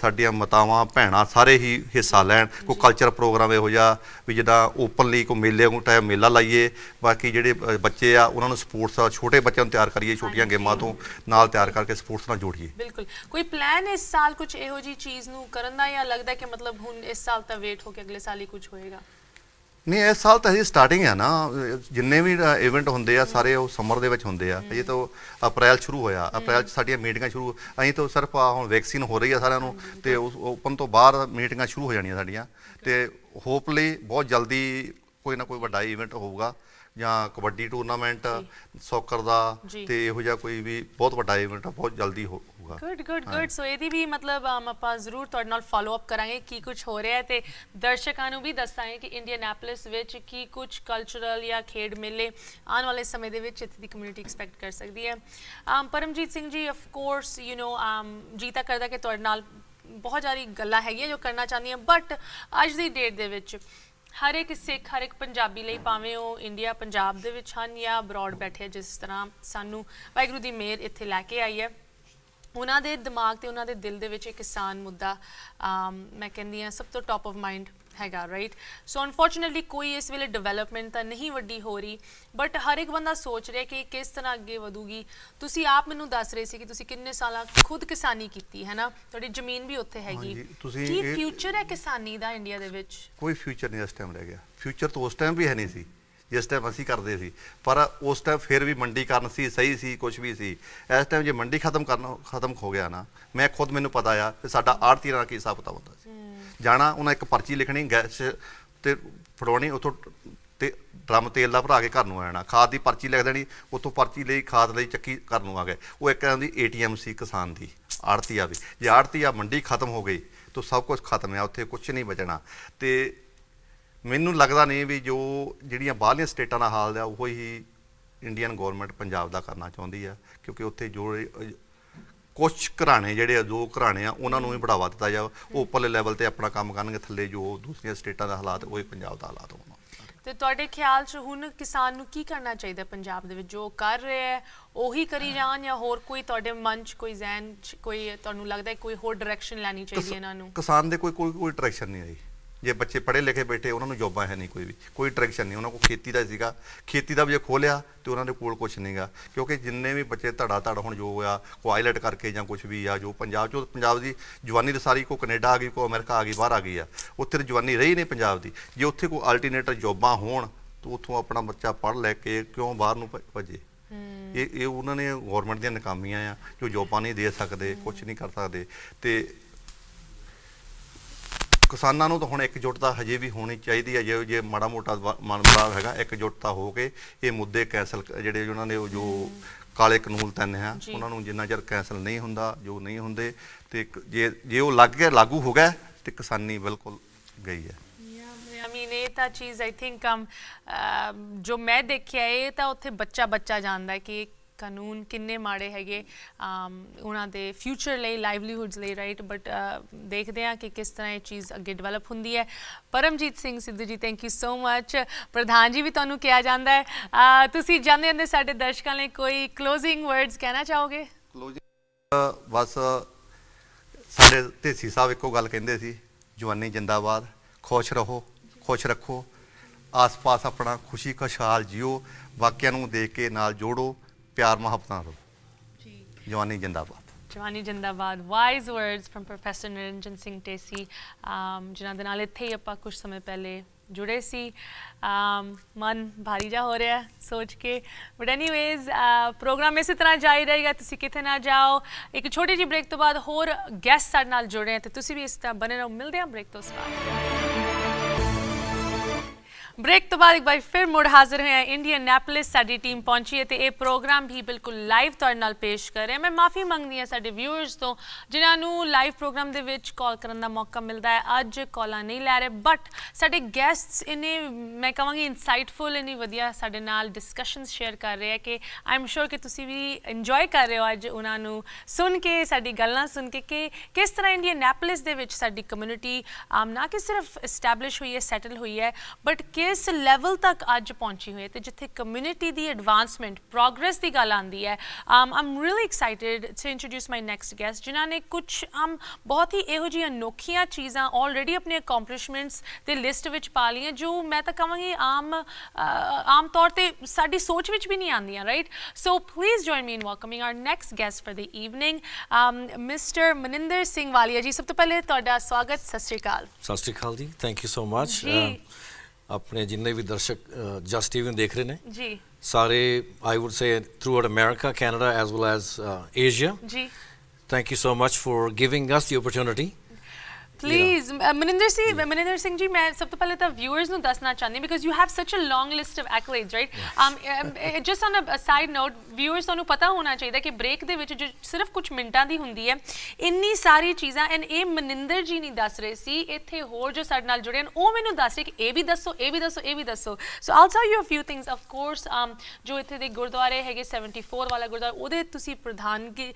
ਸਾਡੀਆਂ ਮਤਾਵਾਂ ਭੈਣਾਂ ਸਾਰੇ ਹੀ ਹਿੱਸਾ ਲੈਣ ਕੋਈ ਕਲਚਰ ਪ੍ਰੋਗਰਾਮ ਇਹੋ ਜਿਹਾ ਵੀ ਜਿੱਦਾਂ ਓਪਨਲੀ ਕੋ ਮੇਲੇ ਨੂੰ ਟਾਈਮ ਮੇਲਾ ਲਾਈਏ ਬਾਕੀ ਜਿਹੜੇ ਬੱਚੇ ਆ ਉਹਨਾਂ ਨੂੰ ਸਪੋਰਟਸ ਦਾ ਛੋਟੇ ਬੱਚਿਆਂ ਨੂੰ ਤਿਆਰ ਕਰੀਏ ਛੋਟੀਆਂ ਗੇਮਾਂ ਤੋਂ ਨਾਲ ਤਿਆਰ ਕਰਕੇ ਸਪੋਰਟਸ ਨਾਲ ਜੋੜੀਏ ਬਿਲਕੁਲ ਕੋਈ ਪਲਾਨ ਇਸ ਸਾਲ ਕੁਝ ਇਹੋ ਜੀ ਚੀਜ਼ ਨੂੰ ਕਰਨ ਦਾ ਜਾਂ ਲੱਗਦਾ ਕਿ ਮਤਲਬ ਹੁਣ ਇਸ ਸਾਲ ਤਾਂ ਵੇਟ ਹੋ ਕੇ ਅਗਲੇ ਸਾਲ ਹੀ ਕੁਝ ਹੋਏਗਾ ਨਹੀਂ ਇਸ ਸਾਲ ਤਾਂ ਹਜੇ ਸਟਾਰਟਿੰਗ ਆ ਨਾ ਜਿੰਨੇ ਵੀ ਇਵੈਂਟ ਹੁੰਦੇ ਆ ਸਾਰੇ ਉਹ ਸਮਰ ਦੇ ਵਿੱਚ ਹੁੰਦੇ ਆ ਇਹ ਤਾਂ ਅਪ੍ਰੈਲ ਸ਼ੁਰੂ ਹੋਇਆ ਅਪ੍ਰੈਲ ਚ ਸਾਡੀਆਂ ਮੀਟਿੰਗਾਂ ਸ਼ੁਰੂ ਅਸੀਂ ਤਾਂ ਸਿਰਫ ਹੁਣ ਵੈਕਸੀਨ ਹੋ ਰਹੀ ਆ ਸਾਰਿਆਂ ਨੂੰ ਤੇ ਉਸ ਓਪਨ ਤੋਂ ਬਾਅਦ ਮੀਟਿੰਗਾਂ ਸ਼ੁਰੂ ਹੋ ਜਾਣੀਆਂ ਸਾਡੀਆਂ ਤੇ ਹੋਪਲੀ ਬਹੁਤ ਜਲਦੀ ਕੋਈ ਨਾ ਕੋਈ ਵੱਡਾ ਇਵੈਂਟ ਹੋਊਗਾ ਜਾਂ ਕਬੱਡੀ ਟੂਰਨਾਮੈਂਟ ਸੌਕਰ ਦਾ ਤੇ ਇਹੋ ਜਿਹਾ ਕੋਈ ਵੀ ਬਹੁਤ ਵੱਡਾ ਇਵੈਂਟ ਬਹੁਤ ਜਲਦੀ ਹੋਊਗਾ ਗੁੱਡ ਗੁੱਡ ਗੁੱਡ ਸੋ ਇਹਦੀ ਵੀ ਮਤਲਬ ਆਪਾਂ ਜ਼ਰੂਰ ਤੁਹਾਡੇ ਨਾਲ ਫਾਲੋ ਅਪ ਕਰਾਂਗੇ ਕੀ ਕੁਝ ਹੋ ਰਿਹਾ ਹੈ ਤੇ ਦਰਸ਼ਕਾਂ ਨੂੰ ਵੀ ਦੱਸਾਂਗੇ ਕਿ ਇੰਡੀਅਨਪੋਲਿਸ ਵਿੱਚ ਕੀ ਕੁਝ ਕਲਚਰਲ ਜਾਂ ਖੇਡ ਮੇਲੇ ਆਉਣ ਵਾਲੇ ਸਮੇਂ ਦੇ ਵਿੱਚ ਇੱਥੇ ਦੀ ਕਮਿਊਨਿਟੀ ਐਕਸਪੈਕਟ ਕਰ ਸਕਦੀ ਹੈ ਆਮ Parmjit Singh ji of course you know ਜੀਤਾ ਕਰਦਾ ਕਿ ਤੁਹਾਡੇ ਨਾਲ ਬਹੁਤ ਜਾਰੀ ਗੱਲਾਂ ਹੈਗੀਆਂ ਜੋ ਕਰਨਾ ਚਾਹੁੰਦੀ ਹਾਂ ਬਟ ਅੱਜ ਦੀ ਡੇਟ ਦੇ ਵਿੱਚ ਹਰ ਇੱਕ ਸਿੱਖ ਹਰ ਇੱਕ ਪੰਜਾਬੀ ਲਈ ਭਾਵੇਂ ਉਹ ਇੰਡੀਆ ਪੰਜਾਬ ਦੇ ਵਿੱਚ ਹਨ ਜਾਂ ਅਬਰੋਡ ਬੈਠੇ ਜਿਸ ਤਰ੍ਹਾਂ ਸਾਨੂੰ ਵਾਹਿਗੁਰੂ ਦੀ ਮਿਹਰ ਇੱਥੇ ਲੈ ਕੇ ਆਈ ਹੈ ਉਹਨਾਂ ਦੇ ਦਿਮਾਗ ਤੇ ਉਹਨਾਂ ਦੇ ਦਿਲ ਦੇ ਵਿੱਚ ਇੱਕ ਕਿਸਾਨ ਮੁੱਦਾ ਮੈਂ ਕਹਿੰਦੀ ਆ ਸਭ ਤੋਂ ਟਾਪ ਆਫ ਮਾਈਂਡ ਹੈਗਾ ਰਾਈਟ ਸੋ ਅਨਫੋਰਚਨਟਲੀ ਕੋਈ ਇਸ ਵੇਲੇ ਡਿਵੈਲਪਮੈਂਟ ਤਾਂ ਨਹੀਂ ਵੱਡੀ ਹੋ ਰਹੀ ਬਟ ਹਰ ਇੱਕ ਬੰਦਾ ਸੋਚ ਰਿਹਾ ਕਿ ਕਿਸ ਤਰ੍ਹਾਂ ਅੱਗੇ ਵਧੂਗੀ ਤੁਸੀਂ ਆਪ ਮੈਨੂੰ ਦੱਸ ਰਹੇ ਸੀ ਕਿ ਤੁਸੀਂ ਕਿੰਨੇ ਸਾਲਾਂ ਖੁਦ ਕਿਸਾਨੀ ਕੀਤੀ ਹੈ ਨਾ ਤੁਹਾਡੀ ਜ਼ਮੀਨ ਵੀ ਉੱਥੇ ਹੈਗੀ ਕੀ ਫਿਊਚਰ ਹੈ ਕਿਸਾਨੀ ਦਾ ਇੰਡੀਆ ਦੇ ਵਿੱਚ ਕੋਈ ਫਿਊਚਰ ਨਹੀਂ ਇਸ ਟਾਈਮ ਰਹਿ ਗਿਆ ਫਿਊਚਰ ਤਾਂ ਉਸ ਟਾਈਮ ਵੀ ਹੈ ਨਹੀਂ ਸੀ ਜਿਸ ਟਾਈਮ ਅਸੀਂ ਕਰਦੇ ਸੀ ਪਰ ਉਸ ਟਾਈਮ ਫਿਰ ਵੀ ਮੰਡੀ ਕਰਨ ਸੀ ਸਹੀ ਸੀ ਕੁਝ ਵੀ ਸੀ ਇਸ ਟਾਈਮ ਜੇ ਮੰਡੀ ਖਤਮ ਕਰਨ ਖਤਮ ਹੋ ਗਿਆ ਨਾ ਮੈਂ ਖੁਦ ਮੈਨੂੰ ਪਤਾ ਆ ਕਿ ਸਾਡਾ ਆੜਤੀ ਨਾਲ ਕੀ ਹਿਸਾਬ ਹੁੰਦਾ ਸੀ ਜਾਣਾ ਉਹਨਾਂ ਇੱਕ ਪਰਚੀ ਲਿਖਣੀ ਗੈਸ ਤੇ ਫੜਾਉਣੀ ਉਥੋਂ ਤੇ ਡਰਮ ਤੇਲ ਦਾ ਭਰਾ ਕੇ ਘਰ ਨੂੰ ਆਣਾ ਖਾਦ ਦੀ ਪਰਚੀ ਲਿਖ ਦੇਣੀ ਉਥੋਂ ਪਰਚੀ ਲਈ ਖਾਦ ਲਈ ਚੱਕੀ ਘਰ ਨੂੰ ਆ ਗਏ ਉਹ ਇੱਕ ਦੀ ਏਟੀਐਮ ਸੀ ਕਿਸਾਨ ਦੀ ਆੜਤੀ ਆ ਵੀ ਜੇ ਆੜਤੀ ਆ ਮੰਡੀ ਖਤਮ ਹੋ ਗਈ ਤੋ ਸਭ ਕੁਝ ਖਤਮ ਹੈ ਉੱਥੇ ਕੁਝ ਨਹੀਂ ਬਚਣਾ ਤੇ ਮੈਨੂੰ ਲੱਗਦਾ ਨਹੀਂ ਵੀ ਜੋ ਜਿਹੜੀਆਂ ਬਾਹਰਲੀਆਂ ਸਟੇਟਾਂ ਦਾ ਹਾਲ ਦਾ ਉਹ ਹੀ ਇੰਡੀਅਨ ਗਵਰਨਮੈਂਟ ਪੰਜਾਬ ਦਾ ਕਰਨਾ ਚਾਹੁੰਦੀ ਆ ਕਿਉਂਕਿ ਉੱਥੇ ਜੋ ਕੁਝ ਘਰਾਣੇ ਜਿਹੜੇ ਦੋ ਘਰਾਣੇ ਆ ਉਹਨਾਂ ਨੂੰ ਵੀ ਬੜਾਵਾ ਦਿੱਤਾ ਜਾਵੇ ਉਹ ਉੱਪਰਲੇ ਲੈਵਲ ਤੇ ਆਪਣਾ ਕੰਮ ਕਰਨਗੇ ਥੱਲੇ ਜੋ ਦੂਸਰੀਆਂ ਸਟੇਟਾਂ ਦਾ ਹਾਲਾਤ ਉਹ ਹੀ ਪੰਜਾਬ ਦਾ ਹਾਲਾਤ ਹੋਣਾ ਤੇ ਤੁਹਾਡੇ ਖਿਆਲ 'ਚ ਹੁਣ ਕਿਸਾਨ ਨੂੰ ਕੀ ਕਰਨਾ ਚਾਹੀਦਾ ਪੰਜਾਬ ਦੇ ਵਿੱਚ ਜੋ ਕਰ ਰਿਹਾ ਹੈ ਉਹੀ ਕਰੀ ਜਾਣ ਜਾਂ ਹੋਰ ਕੋਈ ਤੁਹਾਡੇ ਮਨ 'ਚ ਕੋਈ ਜ਼ਹਿਨ 'ਚ ਕੋਈ ਤੁਹਾਨੂੰ ਲੱਗਦਾ ਕੋਈ ਹੋਰ ਡਾਇਰੈਕਸ਼ਨ ਲੈਣੀ ਚਾਹੀਦੀ ਇਹਨਾਂ ਨੂੰ ਕਿਸਾਨ ਦੇ ਕੋਈ ਕੋਈ ਡਾਇਰੈਕਸ਼ਨ ਨਹੀਂ ਆਈ ਜੇ ਬੱਚੇ ਪੜ੍ਹੇ ਲਿਖੇ ਬੈਠੇ ਉਹਨਾਂ ਨੂੰ ਜੋਬਾਂ ਹੈ ਨਹੀਂ ਕੋਈ ਵੀ ਕੋਈ ਟ੍ਰੈਕਸ਼ਨ ਨਹੀਂ ਉਹਨਾਂ ਕੋ ਖੇਤੀ ਦਾ ਸੀਗਾ ਖੇਤੀ ਦਾ ਵੀ ਜੇ ਖੋਲਿਆ ਤੇ ਉਹਨਾਂ ਦੇ ਕੋਲ ਕੁਝ ਨਹੀਂਗਾ ਕਿਉਂਕਿ ਜਿੰਨੇ ਵੀ ਬੱਚੇ ਧੜਾ ਧੜ ਹੁਣ ਜੋ ਆ ਕੋ ਆਈਲਟ ਕਰਕੇ ਜਾਂ ਕੁਝ ਵੀ ਆ ਜੋ ਪੰਜਾਬ ਚੋਂ ਪੰਜਾਬ ਦੀ ਜਵਾਨੀ ਦੇ ਸਾਰੀ ਕੋ ਕੈਨੇਡਾ ਆ ਗਈ ਕੋ ਅਮਰੀਕਾ ਆ ਗਈ ਬਾਹਰ ਆ ਗਈ ਆ ਉੱਥੇ ਜਵਾਨੀ ਰਹੀ ਨਹੀਂ ਪੰਜਾਬ ਦੀ ਜੇ ਉੱਥੇ ਕੋ ਅਲਟਰਨੇਟਰ ਜੋਬਾਂ ਹੋਣ ਤੋ ਉੱਥੋਂ ਆਪਣਾ ਬੱਚਾ ਪੜ ਲੈ ਕੇ ਕਿਉਂ ਬਾਹਰ ਨੂੰ ਭਜੇ ਇਹ ਇਹ ਉਹਨਾਂ ਨੇ ਗਵਰਨਮੈਂਟ ਦੀਆਂ ਨਕਾਮੀਆਂ ਆ ਜੋ ਜੋਬਾਂ ਨਹੀਂ ਦੇ ਸਕਦੇ ਕੁਝ ਨਹੀਂ ਕਰ ਸਕਦੇ ਤੇ ਕਿਸਾਨਾਂ ਨੂੰ ਤਾਂ ਹੁਣ ਇੱਕਜੁੱਟਤਾ ਹਜੇ ਵੀ ਹੋਣੀ ਚਾਹੀਦੀ ਹੈ ਜੇ ਜੇ ਮਾੜਾ ਮੋਟਾ ਮਨਮਰਾਵ ਹੈਗਾ ਇੱਕਜੁੱਟਤਾ ਹੋ ਕੇ ਇਹ ਮੁੱਦੇ ਕੈਂਸਲ ਜਿਹੜੇ ਉਹਨਾਂ ਨੇ ਉਹ ਜੋ ਕਾਲੇ ਕਾਨੂੰਨ ਤੈਨ ਹੈ ਉਹਨਾਂ ਨੂੰ ਜਿੰਨਾ ਚਿਰ ਕੈਂਸਲ ਨਹੀਂ ਹੁੰਦਾ ਜੋ ਨਹੀਂ ਹੁੰਦੇ ਤੇ ਜੇ ਜੇ ਉਹ ਲੱਗ ਗਿਆ ਲਾਗੂ ਹੋ ਗਿਆ ਤੇ ਕਿਸਾਨੀ ਬਿਲਕੁਲ ਗਈ ਹੈ ਆਈ ਮੀਨ ਇਹ ਤਾਂ ਚੀਜ਼ ਆਈ ਥਿੰਕ um, ਜੋ ਮੈਂ ਦੇਖਿਆ ਇਹ ਤਾਂ ਉੱਥੇ ਬੱਚਾ ਬੱਚਾ ਜਾਣਦਾ ਕਿ ਕਾਨੂੰਨ ਕਿੰਨੇ ਮਾੜੇ ਹੈਗੇ ਉਹਨਾਂ ਦੇ ਫਿਊਚਰ ਲਈ ਲਾਈਵਲੀਹੂਡਸ ਲਈ ਰਾਈਟ ਬਟ ਦੇਖਦੇ ਆ ਕਿ ਕਿਸ ਤਰ੍ਹਾਂ ਇਹ ਚੀਜ਼ ਅੱਗੇ ਡਿਵੈਲਪ ਹੁੰਦੀ ਹੈ ਪਰਮਜੀਤ ਸਿੰਘ ਸਿੱਧੂ ਜੀ ਥੈਂਕ ਯੂ ਸੋ ਮੱਚ ਪ੍ਰਧਾਨ ਜੀ ਵੀ ਤੁਹਾਨੂੰ ਕਿਹਾ ਜਾਂਦਾ ਹੈ ਤੁਸੀਂ ਜਾਂਦੇ ਜਾਂਦੇ ਸਾਡੇ ਦਰਸ਼ਕਾਂ ਲਈ ਕੋਈ ਕਲੋਜ਼ਿੰਗ ਵਰਡਸ ਕਹਿਣਾ ਚਾਹੋਗੇ ਕਲੋਜ਼ਿੰਗ ਬਸ ਸਾਡੇ ਤੇਸੀ ਸਾਹਿਬ ਇੱਕੋ ਗੱਲ ਕਹਿੰਦੇ ਸੀ ਜਵਾਨੀ ਜਿੰਦਾਬਾਦ ਖੁਸ਼ ਰਹੋ ਖੁਸ਼ ਰੱਖੋ ਆਸ-ਪਾਸ ਆਪਣਾ ਖੁਸ਼ੀ ਖੁਸ਼ਹਾਲ ਜਿਓ ਵਾਕਿਆਂ ਨੂੰ ਦੇਖ ਕੇ ਨਾਲ ਜੋੜੋ ਪਿਆਰ ਮੁਹੱਬਤਾਂ ਨਾਲ ਜੀ ਜਵਾਨੀ ਜਿੰਦਾਬਾਦ ਜਵਾਨੀ ਜਿੰਦਾਬਾਦ wise words from professor Niranjan Singh ਟੇਸੀ ਜਿਨ੍ਹਾਂ ਦੇ ਨਾਲ ਇੱਥੇ ਹੀ ਆਪਾਂ ਕੁਝ ਸਮੇਂ ਪਹਿਲੇ ਜੁੜੇ ਸੀ ਅਮ um, ਮਨ ਭਾਰੀ ਜਾ ਹੋ ਰਿਹਾ ਸੋਚ ਕੇ ਬਟ ਐਨੀਵੇਜ਼ ਪ੍ਰੋਗਰਾਮ ਇਸੇ ਤਰ੍ਹਾਂ ਜਾਰੀ ਰਹੇਗਾ ਤੁਸੀਂ ਕਿਤੇ ਨਾ ਜਾਓ ਇੱਕ ਛੋਟੀ ਜੀ ਬ੍ਰੇਕ ਤੋਂ ਬਾਅਦ ਹੋਰ ਗੈਸਟ ਸਾਡੇ ਨਾਲ ਜੁੜੇ ਆ ਤੇ ਤੁਸੀਂ ਵੀ ਇਸ ਤਰ੍ਹਾਂ ਬਣੇ ਰਹੋ ਮਿਲਦੇ ਹਾਂ ਬ੍ਰੇਕ ਤੋਂ ਬਾਅਦ ਬ੍ਰੇਕ ਤੋਂ ਬਾਅਦ ਇੱਕ ਵਾਰ ਫਿਰ ਮੁੜ ਹਾਜ਼ਰ ਹੋਇਆ ਇੰਡੀਅਨ ਨੈਪਲਿਸ ਸਾਡੀ ਟੀਮ ਪਹੁੰਚੀ ਹੈ ਤੇ ਇਹ ਪ੍ਰੋਗਰਾਮ ਵੀ ਬਿਲਕੁਲ ਲਾਈਵ ਤੁਹਾਡੇ ਨਾਲ ਪੇਸ਼ ਕਰ ਰਹੇ ਮੈਂ ਮਾਫੀ ਮੰਗਦੀ ਹਾਂ ਸਾਡੇ ਵਿਊਅਰਸ ਤੋਂ ਜਿਨ੍ਹਾਂ ਨੂੰ ਲਾਈਵ ਪ੍ਰੋਗਰਾਮ ਦੇ ਵਿੱਚ ਕਾਲ ਕਰਨ ਦਾ ਮੌਕਾ ਮਿਲਦਾ ਹੈ ਅੱਜ ਕਾਲਾਂ ਨਹੀਂ ਲੈ ਰਹੇ ਬਟ ਸਾਡੇ ਗੈਸਟਸ ਇਨੇ ਮੈਂ ਕਹਾਂਗੀ ਇਨਸਾਈਟਫੁਲ ਇਨੀ ਵਧੀਆ ਸਾਡੇ ਨਾਲ ਡਿਸਕਸ਼ਨਸ ਸ਼ੇਅਰ ਕਰ ਰਹੇ ਹੈ ਕਿ ਆਮ ਸ਼ੋਰ ਕਿ ਤੁਸੀਂ ਵੀ ਇੰਜੋਏ ਕਰ ਰਹੇ ਹੋ ਅੱਜ ਉਹਨਾਂ ਨੂੰ ਸੁਣ ਕੇ ਸਾਡੀ ਗੱਲਾਂ ਸੁਣ ਕੇ ਕਿ ਕਿਸ ਤਰ੍ਹਾਂ ਇੰਡੀਅਨ ਨੈਪਲਿਸ ਦੇ ਵਿੱਚ ਸਾਡੀ ਕਮਿਊਨਿਟੀ ਆਮ ਨਾ ਕਿ ਸਿਰਫ ਐਸਟੈਬਲਿਸ਼ ਹੋਈ ਹੈ ਸੈਟਲ ਹੋਈ ਹੈ ਬਟ ਕਿ ਜਿਸ ਲੈਵਲ ਤੱਕ ਅੱਜ ਪਹੁੰਚੀ ਹੋਈ ਹੈ ਤੇ ਜਿੱਥੇ ਕਮਿਊਨਿਟੀ ਦੀ ਐਡਵਾਂਸਮੈਂਟ ਪ੍ਰੋਗਰੈਸ ਦੀ ਗੱਲ ਆਂਦੀ ਹੈ um um really excited to introduce my next guest ਜਿਨ੍ਹਾਂ ਨੇ ਕੁਝ ਆਮ um, ਬਹੁਤ ਹੀ ਇਹੋ ਜਿਹੀਆਂ ਅਨੋਖੀਆਂ ਚੀਜ਼ਾਂ ਆਲਰੇਡੀ ਆਪਣੇ ਅਕੰਪਲਿਸ਼ਮੈਂਟਸ ਤੇ ਲਿਸਟ ਵਿੱਚ ਪਾ ਲਈਆਂ ਜੋ ਮੈਂ ਤਾਂ ਕਹਾਂਗੀ ਆਮ ਆਮ ਤੌਰ ਤੇ ਸਾਡੀ ਸੋਚ ਵਿੱਚ ਵੀ ਨਹੀਂ ਆਂਦੀਆਂ right so please join me in welcoming our next guest for the evening um mister Maninder Singh Walia ji ਸਭ ਤੋਂ ਪਹਿਲੇ ਤੁਹਾਡਾ ਸਵਾਗਤ ਸਤਿ ਸ਼੍ਰੀ ਅਕਾਲ ਸਤਿ ਸ਼੍ਰੀ ਅਕਾਲ ਜੀ ਥੈਂਕ ਯੂ ਸੋ ਮਚ ਆਪਣੇ ਜਿੰਨੇ ਵੀ ਦਰਸ਼ਕ ਜਸਟ ਟੀਵੀ ਨੂੰ ਦੇਖ ਰਹੇ ਨੇ ਜੀ ਸਾਰੇ I would say through America Canada as well as Asia ਜੀ thank you so much for giving us the opportunity Maninder Singh Maninder Singh ji ਮੈਂ ਸਭ ਤੋਂ ਪਹਿਲੇ ਤਾਂ ਵਿਊਅਰਸ ਨੂੰ ਦੱਸਣਾ ਚਾਹੁੰਦੀ because you have such a long list of accolades right um just on a side note viewers ਤੁਹਾਨੂੰ ਪਤਾ ਹੋਣਾ ਚਾਹੀਦਾ ਕਿ ਬ੍ਰੇਕ ਦੇ ਵਿੱਚ ਜੋ ਸਿਰਫ ਕੁਝ ਮਿੰਟਾਂ ਦੀ ਹੁੰਦੀ ਹੈ ਇੰਨੀ ਸਾਰੀ ਚੀਜ਼ਾਂ ਐਂਡ ਇਹ ਮਨਿੰਦਰ ਜੀ ਨਹੀਂ ਦੱਸ ਰਹੇ ਸੀ ਇੱਥੇ ਹੋਰ ਜੋ ਸਾਡੇ ਨਾਲ ਜੁੜੇ ਹਨ ਉਹ ਮੈਨੂੰ ਦੱਸ ਰਹੇ ਕਿ ਇਹ ਵੀ ਦੱਸੋ ਇਹ ਵੀ ਦੱਸੋ ਇਹ ਵੀ ਦੱਸੋ so I'll tell you a few things of course um ਜੋ ਇੱਥੇ ਦੇ ਗੁਰਦੁਆਰੇ ਹੈਗੇ 74 ਵਾਲਾ ਗੁਰਦੁਆਰਾ ਉਹਦੇ ਤੁਸੀਂ ਪ੍ਰਧਾਨਗੀ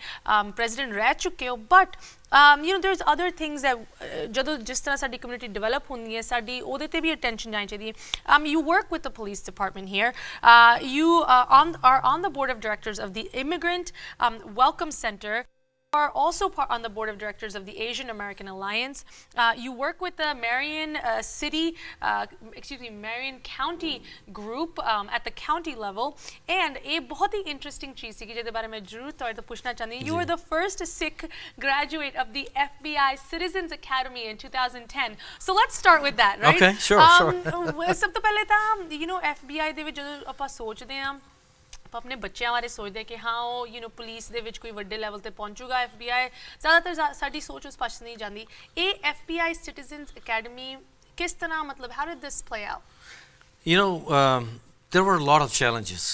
ਪ੍ਰੈਜ਼ੀਡੈਂਟ um, ਰਹਿ ਚੁੱਕੇ ਹੋ but um you know there's other things that uh, ਜਦੋਂ ਜਿਸ ਤਰ੍ਹਾਂ ਸਾਡੀ ਕਮਿਊਨਿਟੀ ਡਿਵੈਲਪ ਹੁੰਦੀ ਹੈ ਸਾਡੀ ਉਹਦੇ ਤੇ ਵੀ ਅਟੈਂਸ਼ਨ ਜਾਣੀ ਚਾਹੀਦੀ ਹੈ um you work with the police department here uh, you uh, are on the board of directors of the immigrant um, welcome center are also part on the board of directors of the Asian American Alliance. Uh, you work with the Marion uh, City, uh, excuse me, Marion County group um, at the county level. And a very interesting thing, थी कि जिसके You were the first Sikh graduate of the FBI Citizens Academy in 2010. So let's start with that, right? Okay, sure, um, sure. सब तो पहले you know, FBI दे विच जो अपन ਆਪਾਂ ਆਪਣੇ ਬੱਚਿਆਂ ਬਾਰੇ ਸੋਚਦੇ ਕਿ ਹਾਂ ਉਹ ਯੂ نو ਪੁਲਿਸ ਦੇ ਵਿੱਚ ਕੋਈ ਵੱਡੇ ਲੈਵਲ ਤੇ ਪਹੁੰਚੂਗਾ ਐਫਬੀਆਈ ਜ਼ਿਆਦਾਤਰ ਸਾਡੀ ਸੋਚ ਉਸ ਪਾਸੇ ਨਹੀਂ ਜਾਂਦੀ ਇਹ ਐਫਬੀਆਈ ਸਿਟੀਜ਼ਨਸ ਅਕੈਡਮੀ ਕਿਸ ਤਰ੍ਹਾਂ ਮਤਲਬ how did this play out you know there were a lot of challenges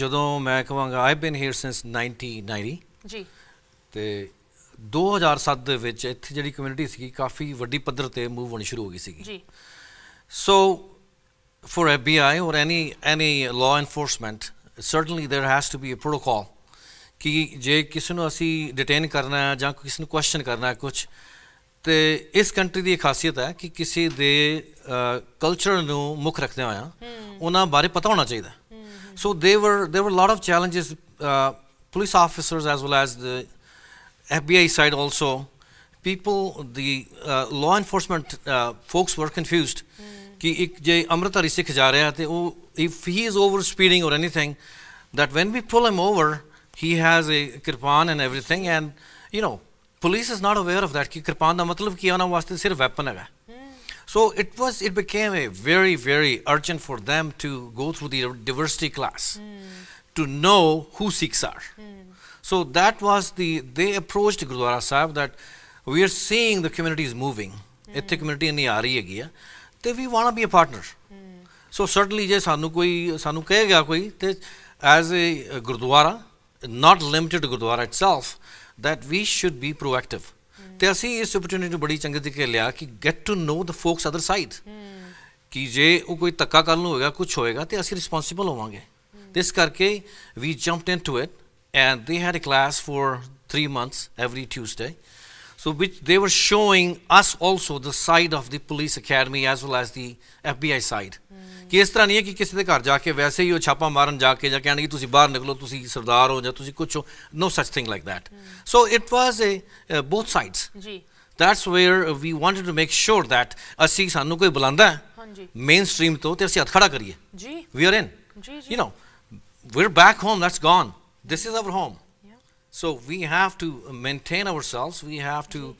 ਜਦੋਂ ਮੈਂ ਕਹਾਂਗਾ ਆਈ ਬੀਨ ਹੇਅਰ ਸਿንስ 1990 ਜੀ ਤੇ 2007 ਦੇ ਵਿੱਚ ਇੱਥੇ ਜਿਹੜੀ ਕਮਿਊਨਿਟੀ ਸੀਗੀ ਕਾਫੀ ਵੱਡੀ ਪੱਧਰ ਤੇ ਮੂਵ ਹੋਣੀ ਸ਼ੁਰੂ ਹੋ ਗਈ ਸੀਗੀ ਜੀ so for FBI or any any law enforcement certainly there has to be a protocol ਕਿ ਜੇ ਕਿਸ ਨੂੰ ਅਸੀਂ ਡਿਟੇਨ ਕਰਨਾ ਹੈ ਜਾਂ ਕਿਸ ਨੂੰ ਕੁਐਸਚਨ ਕਰਨਾ ਹੈ ਕੁਝ ਤੇ ਇਸ ਕੰਟਰੀ ਦੀ ਖਾਸੀਅਤ ਹੈ ਕਿ ਕਿਸੇ ਦੇ ਕਲਚਰ ਨੂੰ ਮੁੱਖ ਰੱਖਦੇ ਹੋਇਆ ਉਹਨਾਂ ਬਾਰੇ ਪਤਾ ਹੋਣਾ ਚਾਹੀਦਾ ਸੋ ਦੇ were there were lot of challenges police officers as well as the FBI side also, people, the uh, law enforcement uh, folks were confused. Mm. If he is over speeding or anything, that when we pull him over, he has a kirpan and everything, and you know, police is not aware of that. the kirpan da matlab ki ona waste sirf weapon hai. So it was, it became a very, very urgent for them to go through the diversity class to know who Sikhs are. So that was the, they approached Gurdwara Sahib that we are seeing the communities moving. Mm. Ethnic community nahi aa rahi ਤੇ we want be a partner so certainly ਜੇ ਸਾਨੂੰ ਕੋਈ ਸਾਨੂੰ ਕਹੇਗਾ ਕੋਈ ਤੇ as a gurdwara not limited gurdwara itself that we should be proactive ਤੇ ਅਸੀਂ ਇਸ ਓਪਰਚੁਨਿਟੀ ਨੂੰ ਬੜੀ ਚੰਗੇ ਤਰੀਕੇ ਲਿਆ ਕਿ get to know the folks other side ਕਿ ਜੇ ਉਹ ਕੋਈ ਤੱਕਾ ਕਰਨ ਨੂੰ ਹੋਏਗਾ ਕੁਝ ਹੋਏਗਾ ਤੇ ਅਸੀਂ ਰਿਸਪੌਂਸਿਬਲ ਹੋਵਾਂਗੇ ਇਸ ਕਰਕੇ we jumped into it and they had a class for 3 months every Tuesday So which they were showing us also the side of the police academy as well as the FBI side. कि इस तरह नहीं है कि किसी के जाके वैसे ही छापा मारन जाके जा कहने कि बाहर निकलो तुसी सरदार हो जा तुसी कुछ no such thing like that. Hmm. So it was both sides. That's where we wanted to make sure that असी सानु कोई बुलंदा है mainstream तो तेरे से अधखड़ा करिए. We are in. You know, we're back home. That's gone. This is our home. So we have to uh, maintain ourselves. We have to,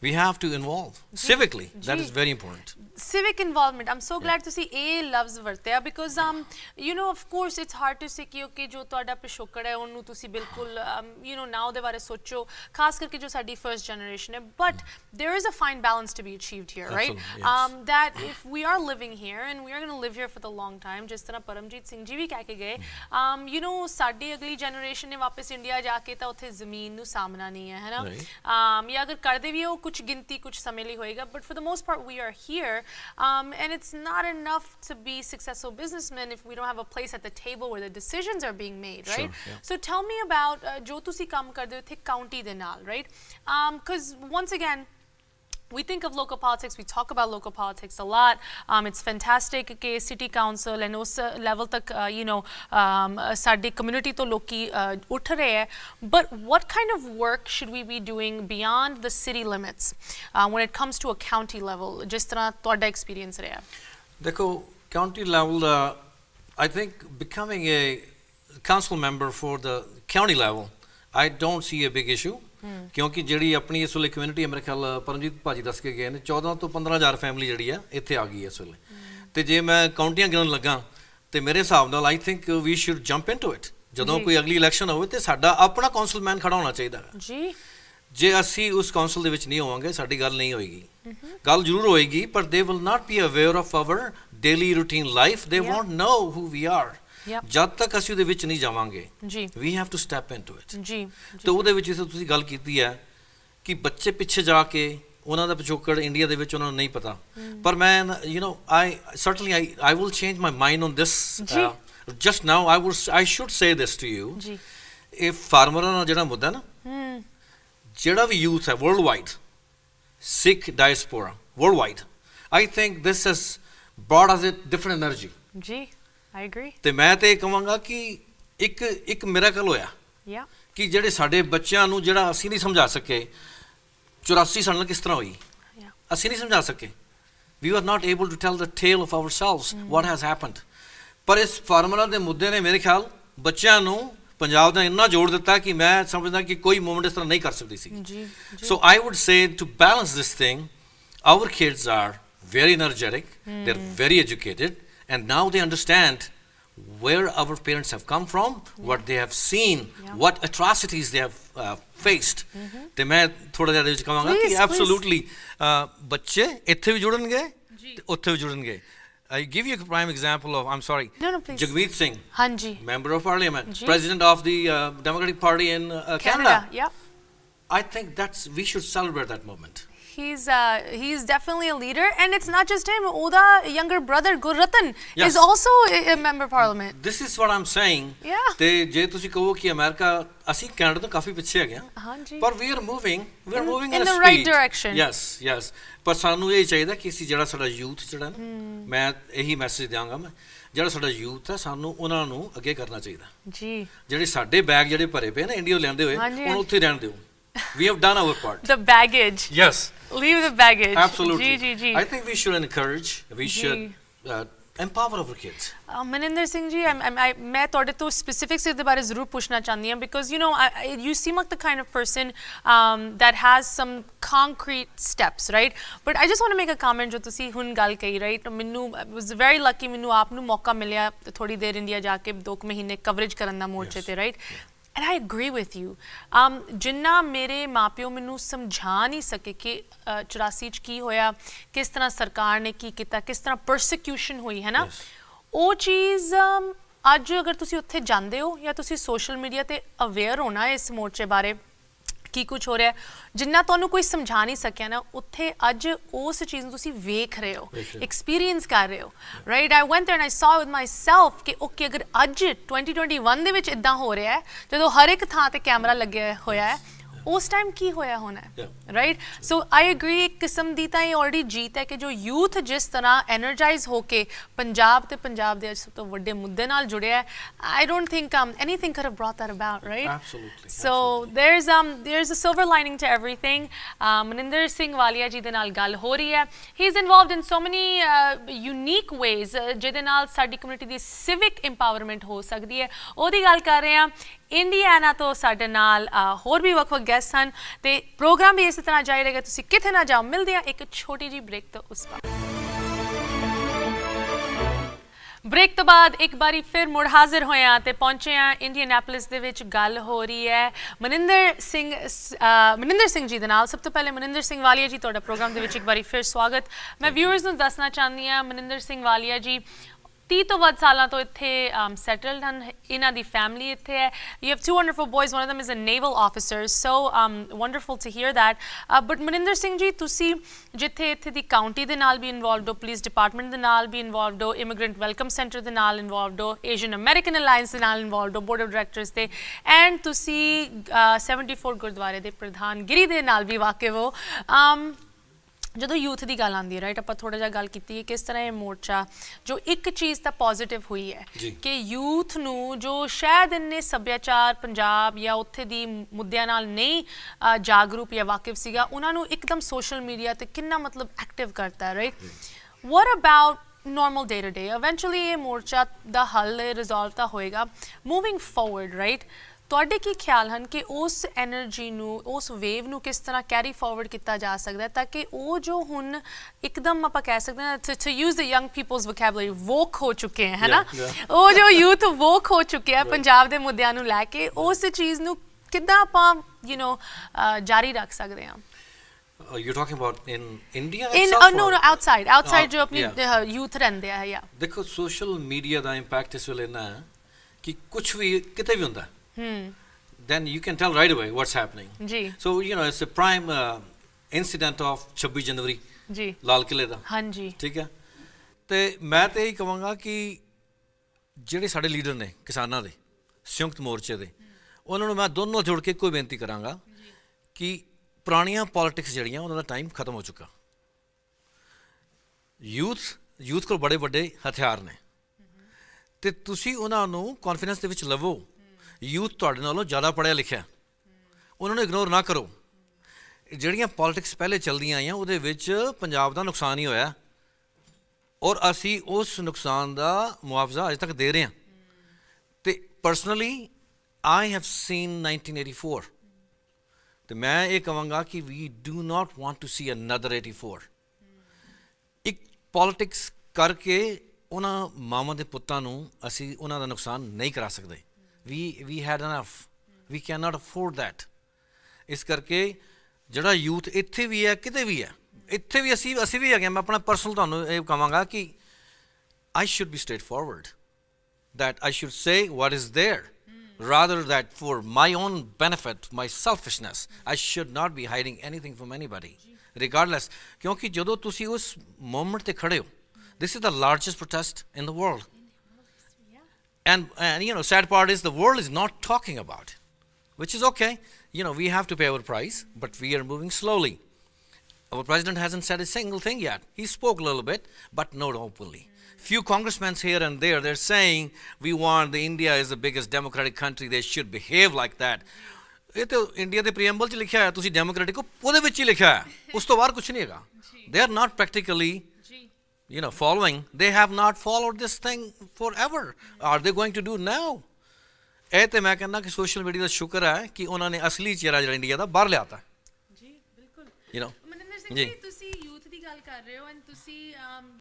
we have to involve civically. That is very important civic involvement i'm so glad to see a loves vartya because um, you know of course it's hard to say ki okay jo tuhanu pishokar hai onu tusi bilkul um, you know now de bare socho khas karke jo saadi first generation hai but there is a fine balance to be achieved here right um, that if we are living here and we are going to live here for the long time jis tarah paramjeet singh ji bhi keh ke gaye hmm. um, you know saadi agli generation ne wapas india jaake ta utthe zameen nu samna nahi hai hai na um ya agar karde vi kuch ginti kuch samay le but for the most part we are here um, and it's not enough to be successful businessmen if we don't have a place at the table where the decisions are being made, right? Sure, yeah. So tell me about Jotusi uh, jo tusi kam county denal, right? Because um, once again, we think of local politics, we talk about local politics a lot. Um, it's fantastic कि city council and उस level Tak uh, you know um, community to लोग की uh, But what kind of work should we be doing beyond the city limits uh, when it comes to a county level? जिस तरह experience रहा. देखो county level uh, I think becoming a council member for the county level I don't see a big issue. ਕਿਉਂਕਿ ਜਿਹੜੀ ਆਪਣੀ ਇਸ ਵੇਲੇ community ਮੇਰੇ ਖਿਆਲ ਪਰਮਜੀਤ ਭਾਜੀ ਦੱਸ ਕੇ ਗਏ ਨੇ 14 ਤੋਂ 15000 ਫੈਮਿਲੀ ਜਿਹੜੀ ਆ ਇੱਥੇ ਆ ਗਈ ਇਸ ਵੇਲੇ ਤੇ ਜੇ ਮੈਂ ਕਾਉਂਟੀਆਂ ਗਿਣਨ ਲੱਗਾ ਤੇ ਮੇਰੇ ਹਿਸਾਬ ਨਾਲ I think we should jump into it ਜਦੋਂ ਕੋਈ ਅਗਲੀ ਇਲੈਕਸ਼ਨ ਹੋਵੇ ਤੇ ਸਾਡਾ ਆਪਣਾ ਕਾਉਂਸਲਮੈਨ ਖੜਾ ਹੋਣਾ ਚਾਹੀਦਾ ਹੈ ਜੀ ਜੇ ਅਸੀਂ ਉਸ ਕਾਉਂਸਲ ਦੇ ਵਿੱਚ ਨਹੀਂ ਹੋਵਾਂਗੇ ਸਾਡੀ ਗੱਲ ਨਹੀਂ ਹੋਏਗੀ ਗੱਲ ਜ਼ਰੂਰ ਹੋਏਗੀ ਪਰ they will not be aware of our daily routine life they won't know who we are ਜਦ ਤੱਕ ਅਸੀਂ ਉਹਦੇ ਵਿੱਚ ਨਹੀਂ ਜਾਵਾਂਗੇ ਜੀ we have to step into it ਜੀ ਤੇ ਉਹਦੇ ਵਿੱਚ ਜਿਸ ਤੁਸੀਂ ਗੱਲ ਕੀਤੀ ਹੈ ਕਿ ਬੱਚੇ ਪਿੱਛੇ ਜਾ ਕੇ ਉਹਨਾਂ ਦਾ ਪਿਛੋਕੜ ਇੰਡੀਆ ਦੇ ਵਿੱਚ ਉਹਨਾਂ ਨੂੰ ਨਹੀਂ ਪਤਾ ਪਰ ਮੈਂ you know I certainly I I will change my mind on this just now I would I should say this to you ਜੀ ਇਹ ਫਾਰਮਰਾਂ ਦਾ ਜਿਹੜਾ ਮੁੱਦਾ ਨਾ ਜਿਹੜਾ ਵੀ ਯੂਥ ਹੈ world wide Sikh diaspora world wide I think this has brought us it different energy ਜੀ ਆਈ ਅਗਰੀ ਤੇ ਮੈਂ ਤੇ ਕਹਾਂਗਾ ਕਿ ਇੱਕ ਇੱਕ ਮਿਰਾਕਲ ਹੋਇਆ ਯਾ ਕਿ ਜਿਹੜੇ ਸਾਡੇ ਬੱਚਿਆਂ ਨੂੰ ਜਿਹੜਾ ਅਸੀਂ ਨਹੀਂ ਸਮਝਾ ਸਕੇ 84 ਸਾਲ ਨਾਲ ਕਿਸ ਤਰ੍ਹਾਂ ਹੋਈ ਅਸੀਂ ਨਹੀਂ ਸਮਝਾ ਸਕੇ we are not able to tell the tale of ourselves what has happened ਪਰ ਇਸ ਫਾਰਮੂਲਾ ਦੇ ਮੁੱਦੇ ਨੇ ਮੇਰੇ ਖਿਆਲ ਬੱਚਿਆਂ ਨੂੰ ਪੰਜਾਬ ਦਾ ਇੰਨਾ ਜੋੜ ਦਿੱਤਾ ਕਿ ਮੈਂ ਸਮਝਦਾ ਕਿ ਕੋਈ ਮੂਵਮੈਂਟ ਇਸ ਤਰ੍ਹਾਂ ਨਹੀਂ ਕਰ ਸਕਦੀ ਸੀ ਜੀ so I would say to balance this thing our kids are very energetic, they are very educated and now they understand where our parents have come from, yeah. what they have seen, yeah. what atrocities they have uh, faced ਤੇ ਮੈਂ ਥੋੜਾ ਜਿਹਾ ਇਹਦੇ ਕਹਾਂਗਾ ਕਿ absolutely ਬੱਚੇ ਇੱਥੇ ਵੀ ਜੁੜਨਗੇ ਉੱਥੇ ਵੀ ਜੁੜਨਗੇ I give you a prime example of, I'm sorry, no, no, please. Jagmeet Singh, Hanji. Member of Parliament, Ji. President of the uh, Democratic Party in uh, Canada. Canada. I think that's we should celebrate that moment. he's uh, he's definitely a leader, and it's not just him. Oda younger brother Gurratan yes. is also a, a member of parliament. This is what I'm saying. Yeah. ਤੇ ਜੇ ਤੁਸੀਂ ਕਹੋ ਕਿ America ਅਸੀਂ Canada ਤੋਂ ਕਾਫੀ ਪਿੱਛੇ ਹੈਗੇ ਹਾਂ ਹਾਂਜੀ ਪਰ we are moving we are moving in the right direction yes yes ਪਰ ਸਾਨੂੰ ਇਹ ਚਾਹੀਦਾ ਕਿ ਅਸੀਂ ਜਿਹੜਾ ਸਾਡਾ ਯੂਥ ਜਿਹੜਾ ਨਾ ਮੈਂ ਇਹੀ ਮੈਸੇਜ ਦਿਆਂਗਾ ਮੈਂ ਜਿਹੜਾ ਸਾਡਾ ਯੂਥ ਹੈ ਸਾਨੂੰ ਉਹਨਾਂ ਨੂੰ ਅੱਗੇ ਕਰਨਾ ਚਾਹੀਦਾ ਜੀ ਜਿਹੜੇ ਸਾਡੇ ਬੈਗ ਜਿਹੜੇ ਭਰੇ ਪਏ ਨੇ ਇੰਡੀਆ ਲੈਂਦੇ ਹੋਏ ਉਹਨੂੰ ਉੱਥੇ ਰਹਿਣ ਦਿਓ we have done our part. the baggage. Yes. Leave the baggage. Absolutely. G, G, G. I think we should encourage, we G. should uh, empower our kids. Uh, Maninder Singh ji, I'm, I'm, I, मैं तोड़े तो specifics के बारे ज़रूर पूछना because you know I, you seem like the kind of person um, that has some concrete steps, right? But I just want to make a comment जो तुसी hun गाल कही, right? Minu I was very lucky Minnu आपनू मौका मिलिया थोड़ी देर India जाके दो महीने coverage करना मोर्चे yes. right? And I agree with you um ਜਿੰਨਾ ਮੇਰੇ ਮਾਪਿਓ ਮੈਨੂੰ ਸਮਝਾ ਨਹੀਂ ਸਕੇ ਕਿ 84 ਚ ਕੀ ਹੋਇਆ ਕਿਸ ਤਰ੍ਹਾਂ ਸਰਕਾਰ ਨੇ ਕੀ ਕੀਤਾ ਕਿਸ ਤਰ੍ਹਾਂ ਪਰਸੀਕਿਊਸ਼ਨ ਹੋਈ ਹੈ ਨਾ ਉਹ ਚੀਜ਼ ਅੱਜ ਅਗਰ ਤੁਸੀਂ ਉੱਥੇ ਜਾਂਦੇ ਹੋ ਜਾਂ ਤੁਸੀਂ ਸੋਸ਼ਲ ਮੀਡੀਆ ਤੇ ਅਵੇਅਰ ਹੋਣਾ ਇਸ ਮੋਰਚੇ ਬਾਰੇ ਕੀ ਕੁਝ ਹੋ ਰਿਹਾ ਜਿੰਨਾ ਤੁਹਾਨੂੰ ਕੋਈ ਸਮਝਾ ਨਹੀਂ ਸਕਿਆ ਨਾ ਉੱਥੇ ਅੱਜ ਉਸ ਚੀਜ਼ ਨੂੰ ਤੁਸੀਂ ਵੇਖ ਰਹੇ ਹੋ ਐਕਸਪੀਰੀਅੰਸ ਕਰ ਰਹੇ ਹੋ ਰਾਈਟ ਆਈ ਵੈਂਟ ਐਂਡ ਆਈ ਸਾ ਵਿਦ ਸੈਲਫ ਕਿ ਓਕੇ ਅਗਰ ਅੱਜ 2021 ਦੇ ਵਿੱਚ ਇਦਾਂ ਹੋ ਰਿਹਾ ਹੈ ਜਦੋਂ ਹਰ ਇੱਕ ਥਾਂ ਤੇ ਕੈਮਰਾ ਲੱਗਿਆ ਹੋਇਆ ਹੈ ਉਸ ਟਾਈਮ ਕੀ ਹੋਇਆ ਹੋਣਾ ਰਾਈਟ ਸੋ ਆਈ ਅਗਰੀ ਇੱਕ ਕਿਸਮ ਦੀ ਤਾਂ ਇਹ ਆਲਰੇਡੀ ਜੀਤ ਹੈ ਕਿ ਜੋ ਯੂਥ ਜਿਸ ਤਰ੍ਹਾਂ એનਰਜਾਈਜ਼ ਹੋ ਕੇ ਪੰਜਾਬ ਤੇ ਪੰਜਾਬ ਦੇ ਸਭ ਤੋਂ ਵੱਡੇ ਮੁੱਦੇ ਨਾਲ ਜੁੜਿਆ ਹੈ I don't think anything anything ਹੈ have brought that about right absolutely so there is um there's a silver lining to everything Singh Walia ji ਦੇ ਨਾਲ ਗੱਲ ਹੋ ਰਹੀ ਹੈ he is involved in so many unique ways ਜਿਹਦੇ ਨਾਲ ਸਾਡੀ ਕਮਿਊਨਿਟੀ ਦੀ ਸਿਵਿਕ ਇੰਪਾਵਰਮੈਂਟ ਹੋ ਸਕਦੀ ਹੈ ਉਹਦੀ ਗੱਲ ਕਰ ਰਹੇ ਆ ਇੰਡੀਆਨਾ ਤੋਂ ਸਾਡੇ ਨਾਲ ਹੋਰ ਵੀ ਵੱਖ ਵੱਖ ਗੈਸਟ ਹਨ ਤੇ ਪ੍ਰੋਗਰਾਮ ਵੀ ਇਸੇ ਤਰ੍ਹਾਂ ਜਾਰੀ ਰਹੇਗਾ ਤੁਸੀਂ ਕਿੱਥੇ ਨਾ ਜਾਓ ਮਿਲਦੇ ਆ ਇੱਕ ਛੋਟੀ ਜੀ ਬ੍ਰੇਕ ਤੋਂ ਉਸ ਬਾਅਦ ਬ੍ਰੇਕ ਤੋਂ ਬਾਅਦ ਇੱਕ ਵਾਰੀ ਫਿਰ ਮੁੜ ਹਾਜ਼ਰ ਹੋਏ ਆ ਤੇ ਪਹੁੰਚੇ ਆ ਇੰਡੀਅਨਾਪੋਲਿਸ ਦੇ ਵਿੱਚ ਗੱਲ ਹੋ ਰਹੀ ਹੈ ਮਨਿੰਦਰ ਸਿੰਘ ਮਨਿੰਦਰ ਸਿੰਘ ਜੀ ਦੇ ਨਾਲ ਸਭ ਤੋਂ ਪਹਿਲੇ ਮਨਿੰਦਰ ਸਿੰਘ ਵਾਲੀਆ ਜੀ ਤੁਹਾਡਾ ਪ੍ਰੋਗਰਾਮ ਦੇ ਵਿੱਚ ਇੱਕ ਵਾਰੀ ਫਿਰ ਸਵਾਗਤ ਮੈਂ ਵਿਊਅਰਸ ਨੂੰ ਦੱਸਣਾ ਚਾਹੁੰਦੀ ਆ ਮਨਿੰਦਰ ਸਿੰਘ ਵਾਲੀਆ ਜੀ 30 ਤੋਂ ਵੱਧ ਸਾਲਾਂ ਤੋਂ ਇੱਥੇ ਸੈਟਲਡ ਹਨ ਇਹਨਾਂ ਦੀ ਫੈਮਿਲੀ ਇੱਥੇ ਹੈ you have two wonderful boys one of them is a naval officer so wonderful to hear that but Maninder Singh ji ਤੁਸੀਂ ਜਿੱਥੇ ਇੱਥੇ ਦੀ ਕਾਉਂਟੀ ਦੇ ਨਾਲ ਵੀ ਇਨਵੋਲਵਡ ਹੋ ਪੁਲਿਸ ਡਿਪਾਰਟਮੈਂਟ ਦੇ ਨਾਲ ਵੀ ਇਨਵੋਲਵਡ ਹੋ ਇਮੀਗ੍ਰੈਂਟ ਵੈਲਕਮ ਸੈਂਟਰ ਦੇ ਨਾਲ ਇਨਵੋਲਵਡ ਹੋ ਏਸ਼ੀਅਨ ਅਮਰੀਕਨ ਅਲਾਈਅੰਸ ਦੇ ਨਾਲ ਇਨਵੋਲਵਡ ਹੋ ਬੋਰਡ ਆਫ ਡਾਇਰੈਕਟਰਸ ਤੇ ਐਂਡ ਤੁਸੀਂ 74 uh, ਗੁਰਦੁਆਰੇ ਦੇ ਪ੍ਰਧਾਨਗਿਰੀ ਦੇ ਨਾਲ ਵੀ ਵਾਕਿਫ ਹੋ um, ਜਦੋਂ ਯੂਥ ਦੀ ਗੱਲ ਆਂਦੀ ਹੈ ਰਾਈਟ ਆਪਾਂ ਥੋੜਾ ਜਿਹਾ ਗੱਲ ਕੀਤੀ ਹੈ ਕਿਸ ਤਰ੍ਹਾਂ ਇਹ ਮੋਰਚਾ ਜੋ ਇੱਕ ਚੀਜ਼ ਤਾਂ ਪੋਜ਼ਿਟਿਵ ਹੋਈ ਹੈ ਕਿ ਯੂਥ ਨੂੰ ਜੋ ਸ਼ਾਇਦ ਇੰਨੇ ਸੱਭਿਆਚਾਰ ਪੰਜਾਬ ਜਾਂ ਉੱਥੇ ਦੀ ਮੁੱਦਿਆਂ ਨਾਲ ਨਹੀਂ ਜਾਗਰੂਕ ਜਾਂ ਵਾਕਿਫ ਸੀਗਾ ਉਹਨਾਂ ਨੂੰ ਇੱਕਦਮ ਸੋਸ਼ਲ ਮੀਡੀਆ ਤੇ ਕਿੰਨਾ ਮਤਲਬ ਐਕਟਿਵ ਕਰਤਾ right what about normal day to day eventually ਇਹ ਮੋਰਚਾ ਦਾ ਹੱਲ ਰਿਜ਼ੋਲਵ ਤਾਂ ਹੋਏਗਾ ਮੂਵਿੰਗ ਫਾਰਵਰਡ ਰਾਈਟ ਤੁਹਾਡੇ ਕੀ ਖਿਆਲ ਹਨ ਕਿ ਉਸ એનર્ਜੀ ਨੂੰ ਉਸ ਵੇਵ ਨੂੰ ਕਿਸ ਤਰ੍ਹਾਂ ਕੈਰੀ ਫਾਰਵਰਡ ਕੀਤਾ ਜਾ ਸਕਦਾ ਹੈ ਤਾਂ ਕਿ ਉਹ ਜੋ ਹੁਣ ਇੱਕਦਮ ਆਪਾਂ ਕਹਿ ਸਕਦੇ ਹਾਂ to use the young people's vocabulary woke ਹੋ ਚੁੱਕੇ ਹੈ ਨਾ ਉਹ ਜੋ ਯੂਥ ਵੋਕ ਹੋ ਚੁੱਕਿਆ ਪੰਜਾਬ ਦੇ ਮੁੱਦਿਆਂ ਨੂੰ ਲੈ ਕੇ ਉਸ ਚੀਜ਼ ਨੂੰ ਕਿੱਦਾਂ ਆਪਾਂ ਯੂ نو ਜਾਰੀ ਰੱਖ ਸਕਦੇ ਹਾਂ Uh, you're talking about in India in, itself? Outside uh, no, no, outside. Outside ah, ਜੋ ਆਪਣੀ ਯੂਥ uh, ਰਹਿੰਦੇ ਆ ਯਾ ਦੇਖੋ ਸੋਸ਼ਲ ਮੀਡੀਆ ਦਾ ਇੰਪੈਕਟ ਇਸ ਵੇਲੇ ਨਾ ਕਿ ਕੁਝ ਵੀ ਕਿਤੇ ਵੀ ਹੁੰਦਾ hmm. then you can tell right away what's happening. ਜੀ So, you know, it's a prime uh, incident of 26 ਜਨਵਰੀ ਜੀ ਲਾਲ ਕਿਲੇ ਦਾ ਹਾਂਜੀ ਠੀਕ ਹੈ ਤੇ ਮੈਂ ਤੇ ਇਹੀ ਕਹਾਂਗਾ ਕਿ ਜਿਹੜੇ ਸਾਡੇ ਲੀਡਰ ਨੇ ਕਿਸਾਨਾਂ ਦੇ ਸੰਯੁਕਤ ਮੋਰਚੇ ਦੇ ਉਹਨਾਂ ਨੂੰ ਮੈਂ ਦੋਨੋਂ ਜੋੜ ਕੇ ਕੋਈ ਬੇਨਤੀ ਕਰਾਂਗਾ ਕਿ ਪੁਰਾਣੀਆਂ ਪੋਲਿਟਿਕਸ ਜਿਹੜੀਆਂ ਉਹਨਾਂ ਦਾ ਟਾਈਮ ਖਤਮ ਹੋ ਚੁੱਕਾ ਯੂਥ ਯੂਥ ਕੋਲ ਬੜੇ ਵੱਡੇ ਹਥਿਆਰ ਨੇ ਤੇ ਤੁਸੀਂ ਉਹਨਾਂ ਨੂੰ ਕੌਨਫੀਡੈਂਸ ਦੇ ਵਿੱਚ ਲਵੋ ਯੂਥ ਤੁਹਾਡੇ ਨਾਲੋਂ ਜ਼ਿਆਦਾ ਪੜਿਆ ਲਿਖਿਆ ਉਹਨਾਂ ਨੂੰ ਇਗਨੋਰ ਨਾ ਕਰੋ ਜਿਹੜੀਆਂ ਪੋਲਿਟਿਕਸ ਪਹਿਲੇ ਚੱਲਦੀਆਂ ਆਈਆਂ ਉਹਦੇ ਵਿੱਚ ਪੰਜਾਬ ਦਾ ਨੁਕਸਾਨ ਹੀ ਹੋਇਆ ਔਰ ਅਸੀਂ ਉਸ ਨੁਕਸਾਨ ਦਾ ਮੁਆਵਜ਼ਾ ਅਜੇ ਤੱਕ ਦੇ ਰਹੇ ਹਾਂ ਤੇ ਪਰਸਨਲੀ ਆਈ ਹੈਵ ਸੀਨ 1984 ਤੇ ਮੈਂ ਇਹ ਕਹਾਂਗਾ ਕਿ we do not want to see another 84 ਇੱਕ ਪੋਲਿਟਿਕਸ ਕਰਕੇ ਉਹਨਾਂ ਮਾਵਾਂ ਦੇ ਪੁੱਤਾਂ ਨੂੰ ਅਸੀਂ ਉਹਨਾਂ ਦਾ ਨੁਕਸਾਨ ਨਹੀਂ ਕਰਾ ਸਕਦੇ we we had enough we cannot afford that ਇਸ ਕਰਕੇ ਜਿਹੜਾ ਯੂਥ ਇੱਥੇ ਵੀ ਹੈ ਕਿਤੇ ਵੀ ਹੈ ਇੱਥੇ ਵੀ ਅਸੀਂ ਅਸੀਂ ਵੀ ਹੈਗੇ ਮੈਂ ਆਪਣਾ ਪਰਸਨਲ ਤੁਹਾਨੂੰ ਇਹ ਕਹਾਂਗਾ ਕਿ I should be straight that I should say what is there rather that for my own benefit, my selfishness, I should not be hiding anything from anybody, regardless. ਕਿਉਂਕਿ ਜਦੋਂ ਤੁਸੀਂ ਉਸ ਮੂਮੈਂਟ ਤੇ ਖੜੇ ਹੋ this is the largest protest in the world. And, and you know, sad part is the world is not talking about it, which is okay. You know, we have to pay our price, but we are moving slowly. Our president hasn't said a single thing yet. He spoke a little bit, but not openly. Few congressmen here and there, they're saying, we want the India is the biggest democratic country, they should behave like that. ਇਹ ਤੇ India ਦੇ preamble 'ਚ ਲਿਖਿਆ ਹੈ ਤੁਸੀਂ democratic ਉਹਦੇ ਵਿੱਚ ਹੀ ਲਿਖਿਆ ਹੈ ਉਸ ਤੋਂ ਬਾਅਦ ਕੁਝ ਨਹੀਂ ਹੈਗਾ they are not practically you know, following, they have not followed this thing forever. Are they going to do now? ਇਹ ਤੇ ਮੈਂ ਕਹਿੰਦਾ ਕਿ ਸੋਸ਼ਲ ਮੀਡੀਆ ਦਾ ਸ਼ੁਕਰ ਹੈ ਕਿ ਉਹਨਾਂ ਨੇ ਅਸਲੀ ਚਿਹਰਾ ਜਿਹੜਾ ਇੰਡੀਆ ਦਾ ਬਾਹਰ ਲਿਆਤਾ ਜੀ ਬਿਲਕੁਲ ਯੂ نو ਮਨਿੰਦਰ ਸਿੰਘ ਕਰ ਰਹੇ ਹੋ ਐਂਡ ਤੁਸੀਂ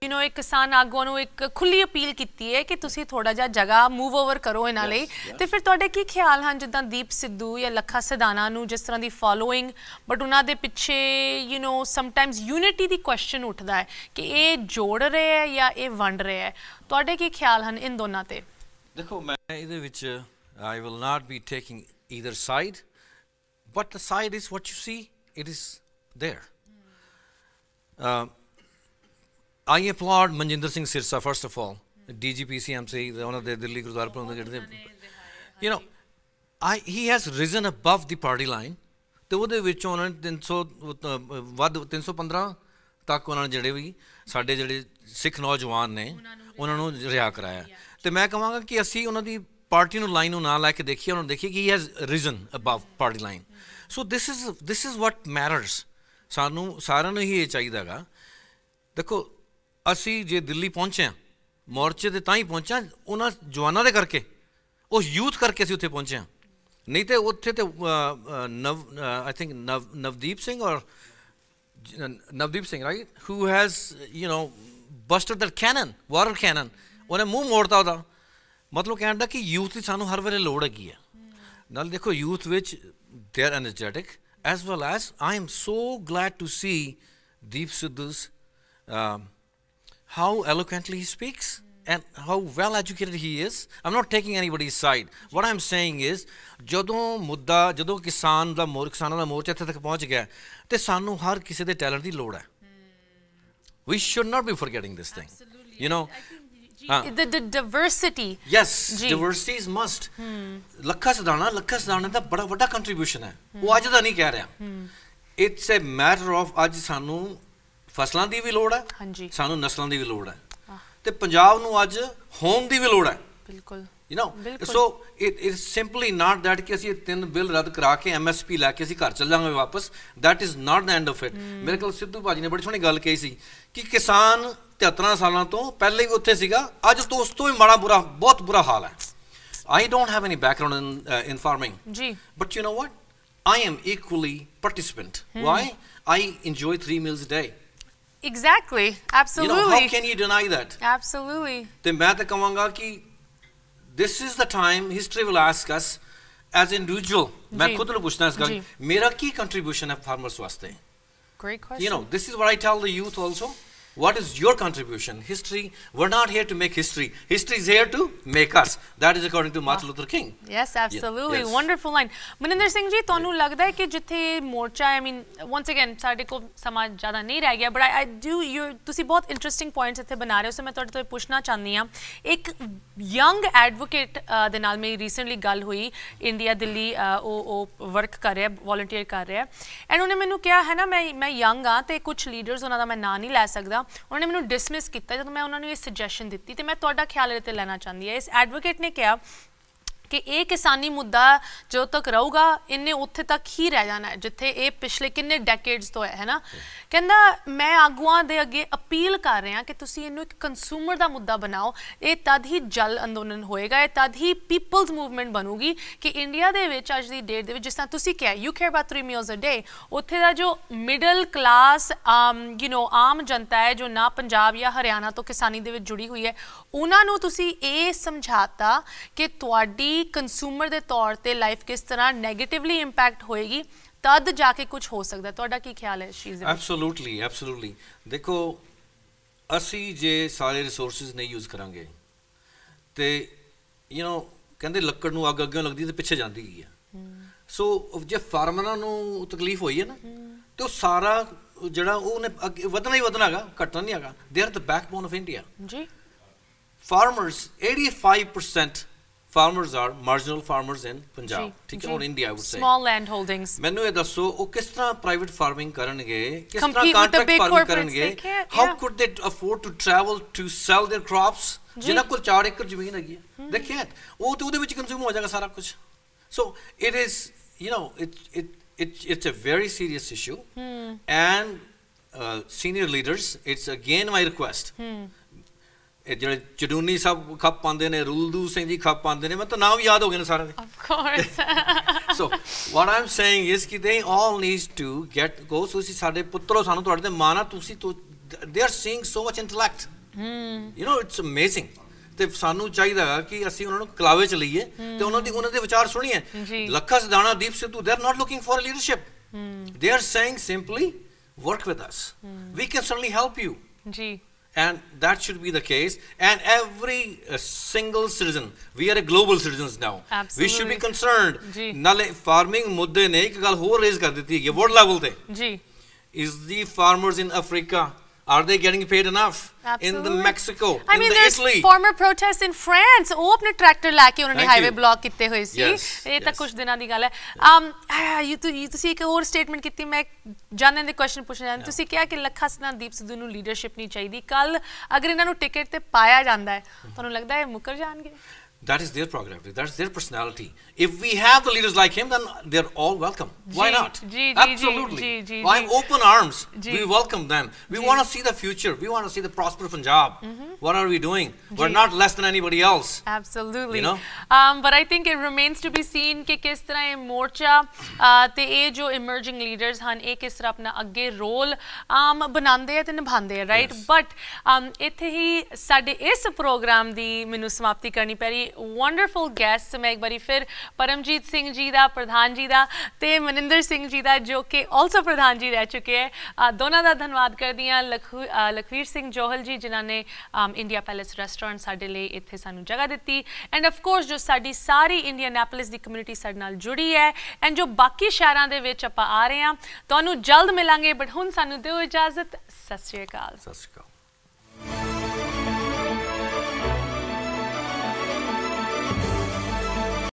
ਯੂ نو ਇੱਕ ਕਿਸਾਨ ਆਗੂ ਨੂੰ ਇੱਕ ਖੁੱਲੀ ਅਪੀਲ ਕੀਤੀ ਹੈ ਕਿ ਤੁਸੀਂ ਥੋੜਾ ਜਿਹਾ ਜਗ੍ਹਾ ਮੂਵ ਓਵਰ ਕਰੋ ਇਹਨਾਂ ਲਈ ਤੇ ਫਿਰ ਤੁਹਾਡੇ ਕੀ ਖਿਆਲ ਹਨ ਜਿੱਦਾਂ ਦੀਪ ਸਿੱਧੂ ਜਾਂ ਲੱਖਾ ਸਦਾਨਾ ਨੂੰ ਜਿਸ ਤਰ੍ਹਾਂ ਦੀ ਫਾਲੋਇੰਗ ਬਟ ਉਹਨਾਂ ਦੇ ਪਿੱਛੇ you know sometimes unity ਦੀ ਕੁਐਸਚਨ ਉੱਠਦਾ ਹੈ ਕਿ ਇਹ ਜੋੜ ਰਿਹਾ ਹੈ ਜਾਂ ਇਹ ਵੰਡ ਰਿਹਾ ਹੈ ਤੁਹਾਡੇ ਕੀ ਖਿਆਲ ਹਨ ਇਨ ਦੋਨਾਂ ਤੇ ਦੇਖੋ ਮੈਂ ਇਹਦੇ ਵਿੱਚ I will not be taking either side but the side is what you see it is there. I applaud Manjinder Singh Sirsa first of all DGPCMC ਉਹਨਾਂ ਦੇ ਦਿੱਲੀ ਗੁਰਦਾਸਪੁਰ ਦੇ ਜਿਹੜੇ you know I he has risen above the party line ਤੇ ਉਹਦੇ ਵਿੱਚ ਉਹਨਾਂ ਨੇ 300 ਵੱਧ 315 ਤੱਕ ਉਹਨਾਂ ਨੇ ਜਿਹੜੇ ਵੀ ਸਾਡੇ ਜਿਹੜੇ ਸਿੱਖ ਨੌਜਵਾਨ ਨੇ ਉਹਨਾਂ ਨੂੰ ਰਿਹਾ ਕਰਾਇਆ ਤੇ ਮੈਂ ਕਹਾਂਗਾ ਕਿ ਅਸੀਂ ਉਹਨਾਂ ਦੀ ਪਾਰਟੀ ਨੂੰ ਲਾਈਨ ਨੂੰ ਨਾ ਲੈ ਕੇ ਦੇਖੀਏ ਉਹਨਾਂ ਦੇਖੀਏ ਕਿ he has risen above party line so this is this is what matters ਸਾਨੂੰ ਸਾਰਿਆਂ ਨੂੰ ਹੀ ਇਹ ਚਾਹੀਦਾਗਾ ਦੇਖੋ ਅਸੀਂ ਜੇ ਦਿੱਲੀ ਪਹੁੰਚੇ ਆ ਮੋਰਚੇ ਤੇ ਤਾਂ ਹੀ ਪਹੁੰਚਾ ਉਹਨਾਂ ਜਵਾਨਾਂ ਦੇ ਕਰਕੇ ਉਹ ਯੂਥ ਕਰਕੇ ਅਸੀਂ ਉੱਥੇ ਪਹੁੰਚੇ ਆ ਨਹੀਂ ਤੇ ਉੱਥੇ ਤੇ Nav I think Navdeep Singh or Navdeep Singh right who has you know busted that cannon water cannon ਉਹਨੇ ਮੂੰਹ ਮੋੜਤਾ ਉਹਦਾ ਮਤਲਬ ਕਹਿਣ ਦਾ ਕਿ ਯੂਥ ਦੀ ਸਾਨੂੰ ਹਰ ਵੇਲੇ ਲੋੜ ਹੈਗੀ ਹੈ ਨਾਲ ਦੇਖੋ ਯੂਥ ਵਿੱਚ they're energetic as well as I am so glad to see Deep Sidhu's how eloquently he speaks and how well educated he is i'm not taking anybody's side what i'm saying is ਜਦੋਂ mudda ਜਦੋਂ kisan da mor kisan da ਮੋਰਚਾ ਇੱਥੇ tak pahunch gaya te sanu har kise de talent di ਲੋੜ hai we should not be forgetting this thing Absolutely. you know uh, the, the diversity yes G. diversity is must Lakha ਸਦਾਣਾ Lakha ਸਦਾਣਾ da bada ਵੱਡਾ contribution hai wo ਅੱਜ ਦਾ ਨਹੀਂ ਕਹਿ ਰਿਹਾ it's a matter of ਅੱਜ ਸਾਨੂੰ ਫਸਲਾਂ ਦੀ ਵੀ ਲੋੜ ਹੈ ਸਾਨੂੰ ਨਸਲਾਂ ਦੀ ਵੀ ਲੋੜ ਹੈ ਤੇ ਪੰਜਾਬ ਨੂੰ ਅੱਜ ਹੋਮ ਦੀ ਵੀ ਲੋੜ ਹੈ ਬਿਲਕੁਲ you know so it is simply not that ਕਿ ਅਸੀਂ ਤਿੰਨ ਬਿੱਲ ਰੱਦ ਕਰਾ ਕੇ ਐਮਐਸਪੀ ਲੈ ਕੇ ਅਸੀਂ ਘਰ ਚੱਲ ਜਾਵਾਂਗੇ ਵਾਪਸ that is not the end of it ਮੇਰੇ ਕੋਲ ਸਿੱਧੂ ਭਾਜੀ ਨੇ ਬੜੀ ਸੋਹਣੀ ਗੱਲ ਕਹੀ ਸੀ ਕਿ ਕਿਸਾਨ 73 ਸਾਲਾਂ ਤੋਂ ਪਹਿਲੇ ਵੀ ਉੱਥੇ ਸੀਗਾ ਅੱਜ ਤੋਂ ਉਸ ਤੋਂ ਵੀ ਮਾੜਾ ਬੁਰਾ ਬਹੁਤ ਬੁਰਾ ਹਾਲ ਹੈ I don't have any background in in farming ਜੀ but you know what I am equally participant why I enjoy 3 meals a day Exactly. Absolutely. You know, how can you deny that? Absolutely. The main ਤਾਂ ਕਹਾਂਗਾ ਕਿ this is the time history will ask us as individual ਮੈਂ ਖੁਦ ਨੂੰ ਪੁੱਛਣਾ ਇਸ ਗੱਲ ਮੇਰਾ ਕੀ ਕੰਟਰੀਬਿਊਸ਼ਨ ਹੈ ਫਾਰਮਰਸ ਵਾਸਤੇ Great question. You know, this is what I tell the youth also. What is your contribution? History, we're not here to make history. History is here to make us. That is according to Martin Luther King. Yes, absolutely. Wonderful line. Maninder Singh Ji, you think that I mean, once again, we don't have a lot but I, do, you see both interesting points that you are making, so I want to push you. A young advocate uh, recently gal hui, India, Delhi, uh, oh, oh, work kar hai, volunteer. Kar hai. And he said, I'm young, I can't leaders, I can't ਉਹਨਾਂ ਨੇ ਮੈਨੂੰ dismiss ਕੀਤਾ ਜਦੋਂ ਮੈਂ ਉਹਨਾਂ ਨੂੰ ਇਹ suggestion ਦਿੱਤੀ ਤੇ ਮੈਂ ਤੁਹਾਡਾ ਖਿਆਲ ਇਹਦੇ ਤੇ ਲੈਣਾ ਚਾਹੁੰਦੀ ਹਾਂ ਇਸ ਐਡਵੋਕੇਟ ਨੇ ਕਿਹਾ ਕਿ ਇਹ ਕਿਸਾਨੀ ਮੁੱਦਾ ਜੋ ਤੱਕ ਰਹੂਗਾ ਇਹਨੇ ਉੱਥੇ ਤੱਕ ਹੀ ਰਹਿ ਜਾਣਾ ਹੈ ਜਿੱਥੇ ਇਹ ਪਿਛਲੇ ਕਿੰਨੇ ਡੈਕੇਡਸ ਤੋਂ ਹੈ ਹੈਨਾ ਕਹਿੰਦਾ ਮੈਂ ਆਗੂਆਂ ਦੇ ਅੱਗੇ ਅਪੀਲ ਕਰ ਰਿਹਾ ਕਿ ਤੁਸੀਂ ਇਹਨੂੰ ਇੱਕ ਕੰਜ਼ੂਮਰ ਦਾ ਮੁੱਦਾ ਬਣਾਓ ਇਹ ਤਦ ਹੀ ਜਲ ਅੰਦੋਲਨ ਹੋਏਗਾ ਇਹ ਤਦ ਹੀ ਪੀਪਲਸ ਮੂਵਮੈਂਟ ਬਣੂਗੀ ਕਿ ਇੰਡੀਆ ਦੇ ਵਿੱਚ ਅੱਜ ਦੀ ਡੇਟ ਦੇ ਵਿੱਚ ਜਿਸ ਤਰ੍ਹਾਂ ਤੁਸੀਂ ਕਿਹਾ you care about 3 meals a day ਉੱਥੇ ਦਾ ਜੋ ਮਿਡਲ ਕਲਾਸ ਯੂ نو ਆਮ ਜਨਤਾ ਹੈ ਜੋ ਨਾ ਪੰਜਾਬ ਜਾਂ ਹਰਿਆਣਾ ਤੋਂ ਕਿਸਾਨੀ ਦੇ ਵਿੱਚ ਜੁੜੀ ਹੋਈ ਹੈ ਉਹਨਾਂ ਨੂੰ ਤੁਸੀਂ ਇਹ ਸਮਝਾਤਾ ਕਿ ਤੁਹਾਡੀ ਕੰਜ਼ੂਮਰ ਕੰਜ਼ਿਊਮਰ ਦੇ ਤੌਰ ਤੇ ਲਾਈਫ ਕਿਸ ਤਰ੍ਹਾਂ 네ਗੇਟਿਵਲੀ ਇੰਪੈਕਟ ਹੋਏਗੀ ਤਦ ਜਾ ਕੇ ਕੁਝ ਹੋ ਸਕਦਾ ਤੁਹਾਡਾ ਕੀ ਖਿਆਲ ਹੈ ਸ਼ੀਜ਼ ਐਬਸੋਲੂਟਲੀ ਐਬਸੋਲੂਟਲੀ ਦੇਖੋ ਅਸੀਂ ਜੇ ਸਾਰੇ ਰਿਸੋਰਸਸ ਨਹੀਂ ਯੂਜ਼ ਕਰਾਂਗੇ ਤੇ ਯੂ نو ਕਹਿੰਦੇ ਲੱਕੜ ਨੂੰ ਅੱਗ ਅੱਗੇ ਲੱਗਦੀ ਤੇ ਪਿੱਛੇ ਜਾਂਦੀ ਹੀ ਆ ਸੋ ਜੇ ਫਾਰਮਰਾਂ ਨੂੰ ਤਕਲੀਫ ਹੋਈ ਹੈ ਨਾ ਤੇ ਉਹ ਸਾਰਾ ਜਿਹੜਾ ਉਹਨੇ ਵਧਣਾ ਹੀ ਵਧਣਾ ਹੈਗਾ ਘਟਣਾ ਨਹੀਂ ਹੈਗਾ they are the backbone of India ਜੀ farmers 85% farmers are marginal farmers in punjab ਠੀਕ ਹੈ ਔਰ India I would say small land holdings ਮੈਨੂੰ ਇਹ ਦੱਸੋ ਉਹ ਕਿਸ ਤਰ੍ਹਾਂ ਪ੍ਰਾਈਵੇਟ ਫਾਰਮਿੰਗ ਕਰਨਗੇ ਕਿਸ ਤਰ੍ਹਾਂ ਕੰਟਰੈਕਟ ਫਾਰਮਿੰਗ ਕਰਨਗੇ how could they afford to travel to sell their crops ਜਿਹਨਾਂ ਕੋਲ 4 ਏਕੜ ਜ਼ਮੀਨ ਹੈਗੀ ਹੈ ਦੇ ਖੇਤ ਉਹ ਤੇ ਉਹਦੇ ਵਿੱਚ ਕੰਜ਼ੂਮ ਹੋ ਜਾਏਗਾ ਸਾਰਾ ਕੁਝ so it is you know it it it, it's a very serious issue. Hmm. And uh, senior leaders, it's again my request. Hmm. ਇਹ ਜਿਹੜੇ ਚਡੂਨੀ ਸਾਹਿਬ ਖੱਪ ਪਾਉਂਦੇ ਨੇ ਰੂਲਦੂ ਸਿੰਘ ਜੀ ਖੱਪ ਪਾਉਂਦੇ ਨੇ ਮੈਂ ਤਾਂ ਨਾਮ ਯਾਦ ਹੋ ਗਏ ਨੇ ਸਾਰਿਆਂ ਦੇ of course so what I'm saying is ਕਿ they all needs to get go so ਤੁਸੀਂ ਸਾਡੇ ਪੁੱਤਰੋ ਸਾਨੂੰ ਤੁਹਾਡੇ ਤੇ ਮਾਨਾ ਤੁਸੀਂ they are seeing so much intellect hmm you know it's amazing ਤੇ ਸਾਨੂੰ ਚਾਹੀਦਾ ਕਿ ਅਸੀਂ ਉਹਨਾਂ ਨੂੰ ਕਲਾਵੇ ਚ ਲਈਏ ਤੇ ਉਹਨਾਂ ਦੀ ਉਹਨਾਂ ਦੇ ਵਿਚਾਰ ਸੁਣੀਏ Lakha ਸਦਾਣਾ Deep Sidhu they are not looking for leadership they are saying simply work with us we can certainly help you ਜੀ and that should be the case. And every uh, single citizen, we are a global citizens now. Absolutely. We should be concerned. जी. farming मुद्दे नहीं कि कल हो raise कर देती है ये world level पे. जी. Is the farmers in Africa? Are they getting paid enough Absolutely. in the Mexico, I in mean, the there's Italy? former protests in France. ਉਹ ਆਪਣੇ ਟਰੈਕਟਰ ਲੈ ਕੇ ਉਹਨਾਂ ਨੇ ਹਾਈਵੇ ਬਲੌਕ ਕੀਤੇ ਹੋਏ ਸੀ ਇਹ ਤਾਂ ਕੁਝ ਦਿਨਾਂ ਦੀ ਗੱਲ ਹੈ ਅਮ ਯੂ ਤੁਸੀਂ ਇੱਕ ਹੋਰ ਸਟੇਟਮੈਂਟ ਕੀਤੀ ਮੈਂ ਜਾਣਨ ਦੇ ਕੁਐਸਚਨ ਪੁੱਛਣਾ ਚਾਹੁੰਦੀ ਤੁਸੀਂ ਕਿਹਾ ਕਿ ਲੱਖਾ ਸੰਦੀਪ ਸਿੱਧੂ ਨੂੰ ਲੀਡਰਸ਼ਿਪ ਨਹੀਂ ਚਾਹੀਦੀ ਕੱਲ ਅਗਰ ਇਹਨਾਂ ਨੂੰ ਟਿਕਟ ਤੇ ਪਾਇਆ ਜਾਂਦਾ ਹੈ ਤੁਹਾਨੂੰ ਲੱਗਦਾ ਹੈ ਮੁਕਰ ਜਾਣਗੇ That is their prerogative. That's their personality. If we have the leaders like him, then they're all welcome. G, Why not? G, Absolutely. G, Why open arms? We welcome them. We want to see the future. We want to see the prosperous Punjab. Mm -hmm. What are we doing? We're not less than anybody else. Absolutely. You know? Um, but I think it remains to be seen कि किस तरह मोर्चा ते जो emerging leaders ਹਨ ਇਹ ਕਿਸ ਤਰ੍ਹਾਂ ਆਪਣਾ ਅੱਗੇ ਰੋਲ ਆਮ ਬਣਾਉਂਦੇ ਆ ਤੇ ਨਿਭਾਉਂਦੇ ਆ ਰਾਈਟ ਬਟ ਇੱਥੇ ਹੀ ਵੰਡਰਫੁਲ ਗੈਸਟ ਮੈਂ ਇੱਕ ਵਾਰੀ ਫਿਰ ਪਰਮਜੀਤ ਸਿੰਘ ਜੀ ਦਾ ਪ੍ਰਧਾਨ ਜੀ ਦਾ ਤੇ ਮਨਿੰਦਰ ਸਿੰਘ ਜੀ ਦਾ ਜੋ ਕਿ ਆਲਸੋ ਪ੍ਰਧਾਨ ਜੀ ਰਹਿ ਚੁੱਕੇ ਆ ਦੋਨਾਂ ਦਾ ਧੰਨਵਾਦ ਕਰਦੀ ਆ ਲਖਵੀਰ ਸਿੰਘ ਜੋਹਲ ਜੀ ਜਿਨ੍ਹਾਂ ਨੇ ਇੰਡੀਆ ਪੈਲੇਸ ਰੈਸਟੋਰੈਂਟ ਸਾਡੇ ਲਈ ਇੱਥੇ ਸਾਨੂੰ ਜਗ੍ਹਾ ਦਿੱਤੀ ਐਂਡ ਆਫ ਕੋਰਸ ਜੋ ਸਾਡੀ ਸਾਰੀ ਇੰਡੀਆਨਾਪੋਲਿਸ ਦੀ ਕਮਿਊਨਿਟੀ ਸਾਡੇ ਨਾਲ ਜੁੜੀ ਹੈ ਐਂਡ ਜੋ ਬਾਕੀ ਸ਼ਹਿਰਾਂ ਦੇ ਵਿੱਚ ਆਪਾਂ ਆ ਰਹੇ ਆ ਤੁਹਾਨੂੰ ਜਲਦ ਮਿਲਾਂਗੇ ਬਟ ਹੁਣ ਸਾਨੂੰ ਦਿਓ ਇਜਾਜ਼ਤ ਸਤਿ ਸ਼੍ਰੀ ਅਕਾਲ ਸਤਿ ਸ਼੍ਰੀ ਅਕਾਲ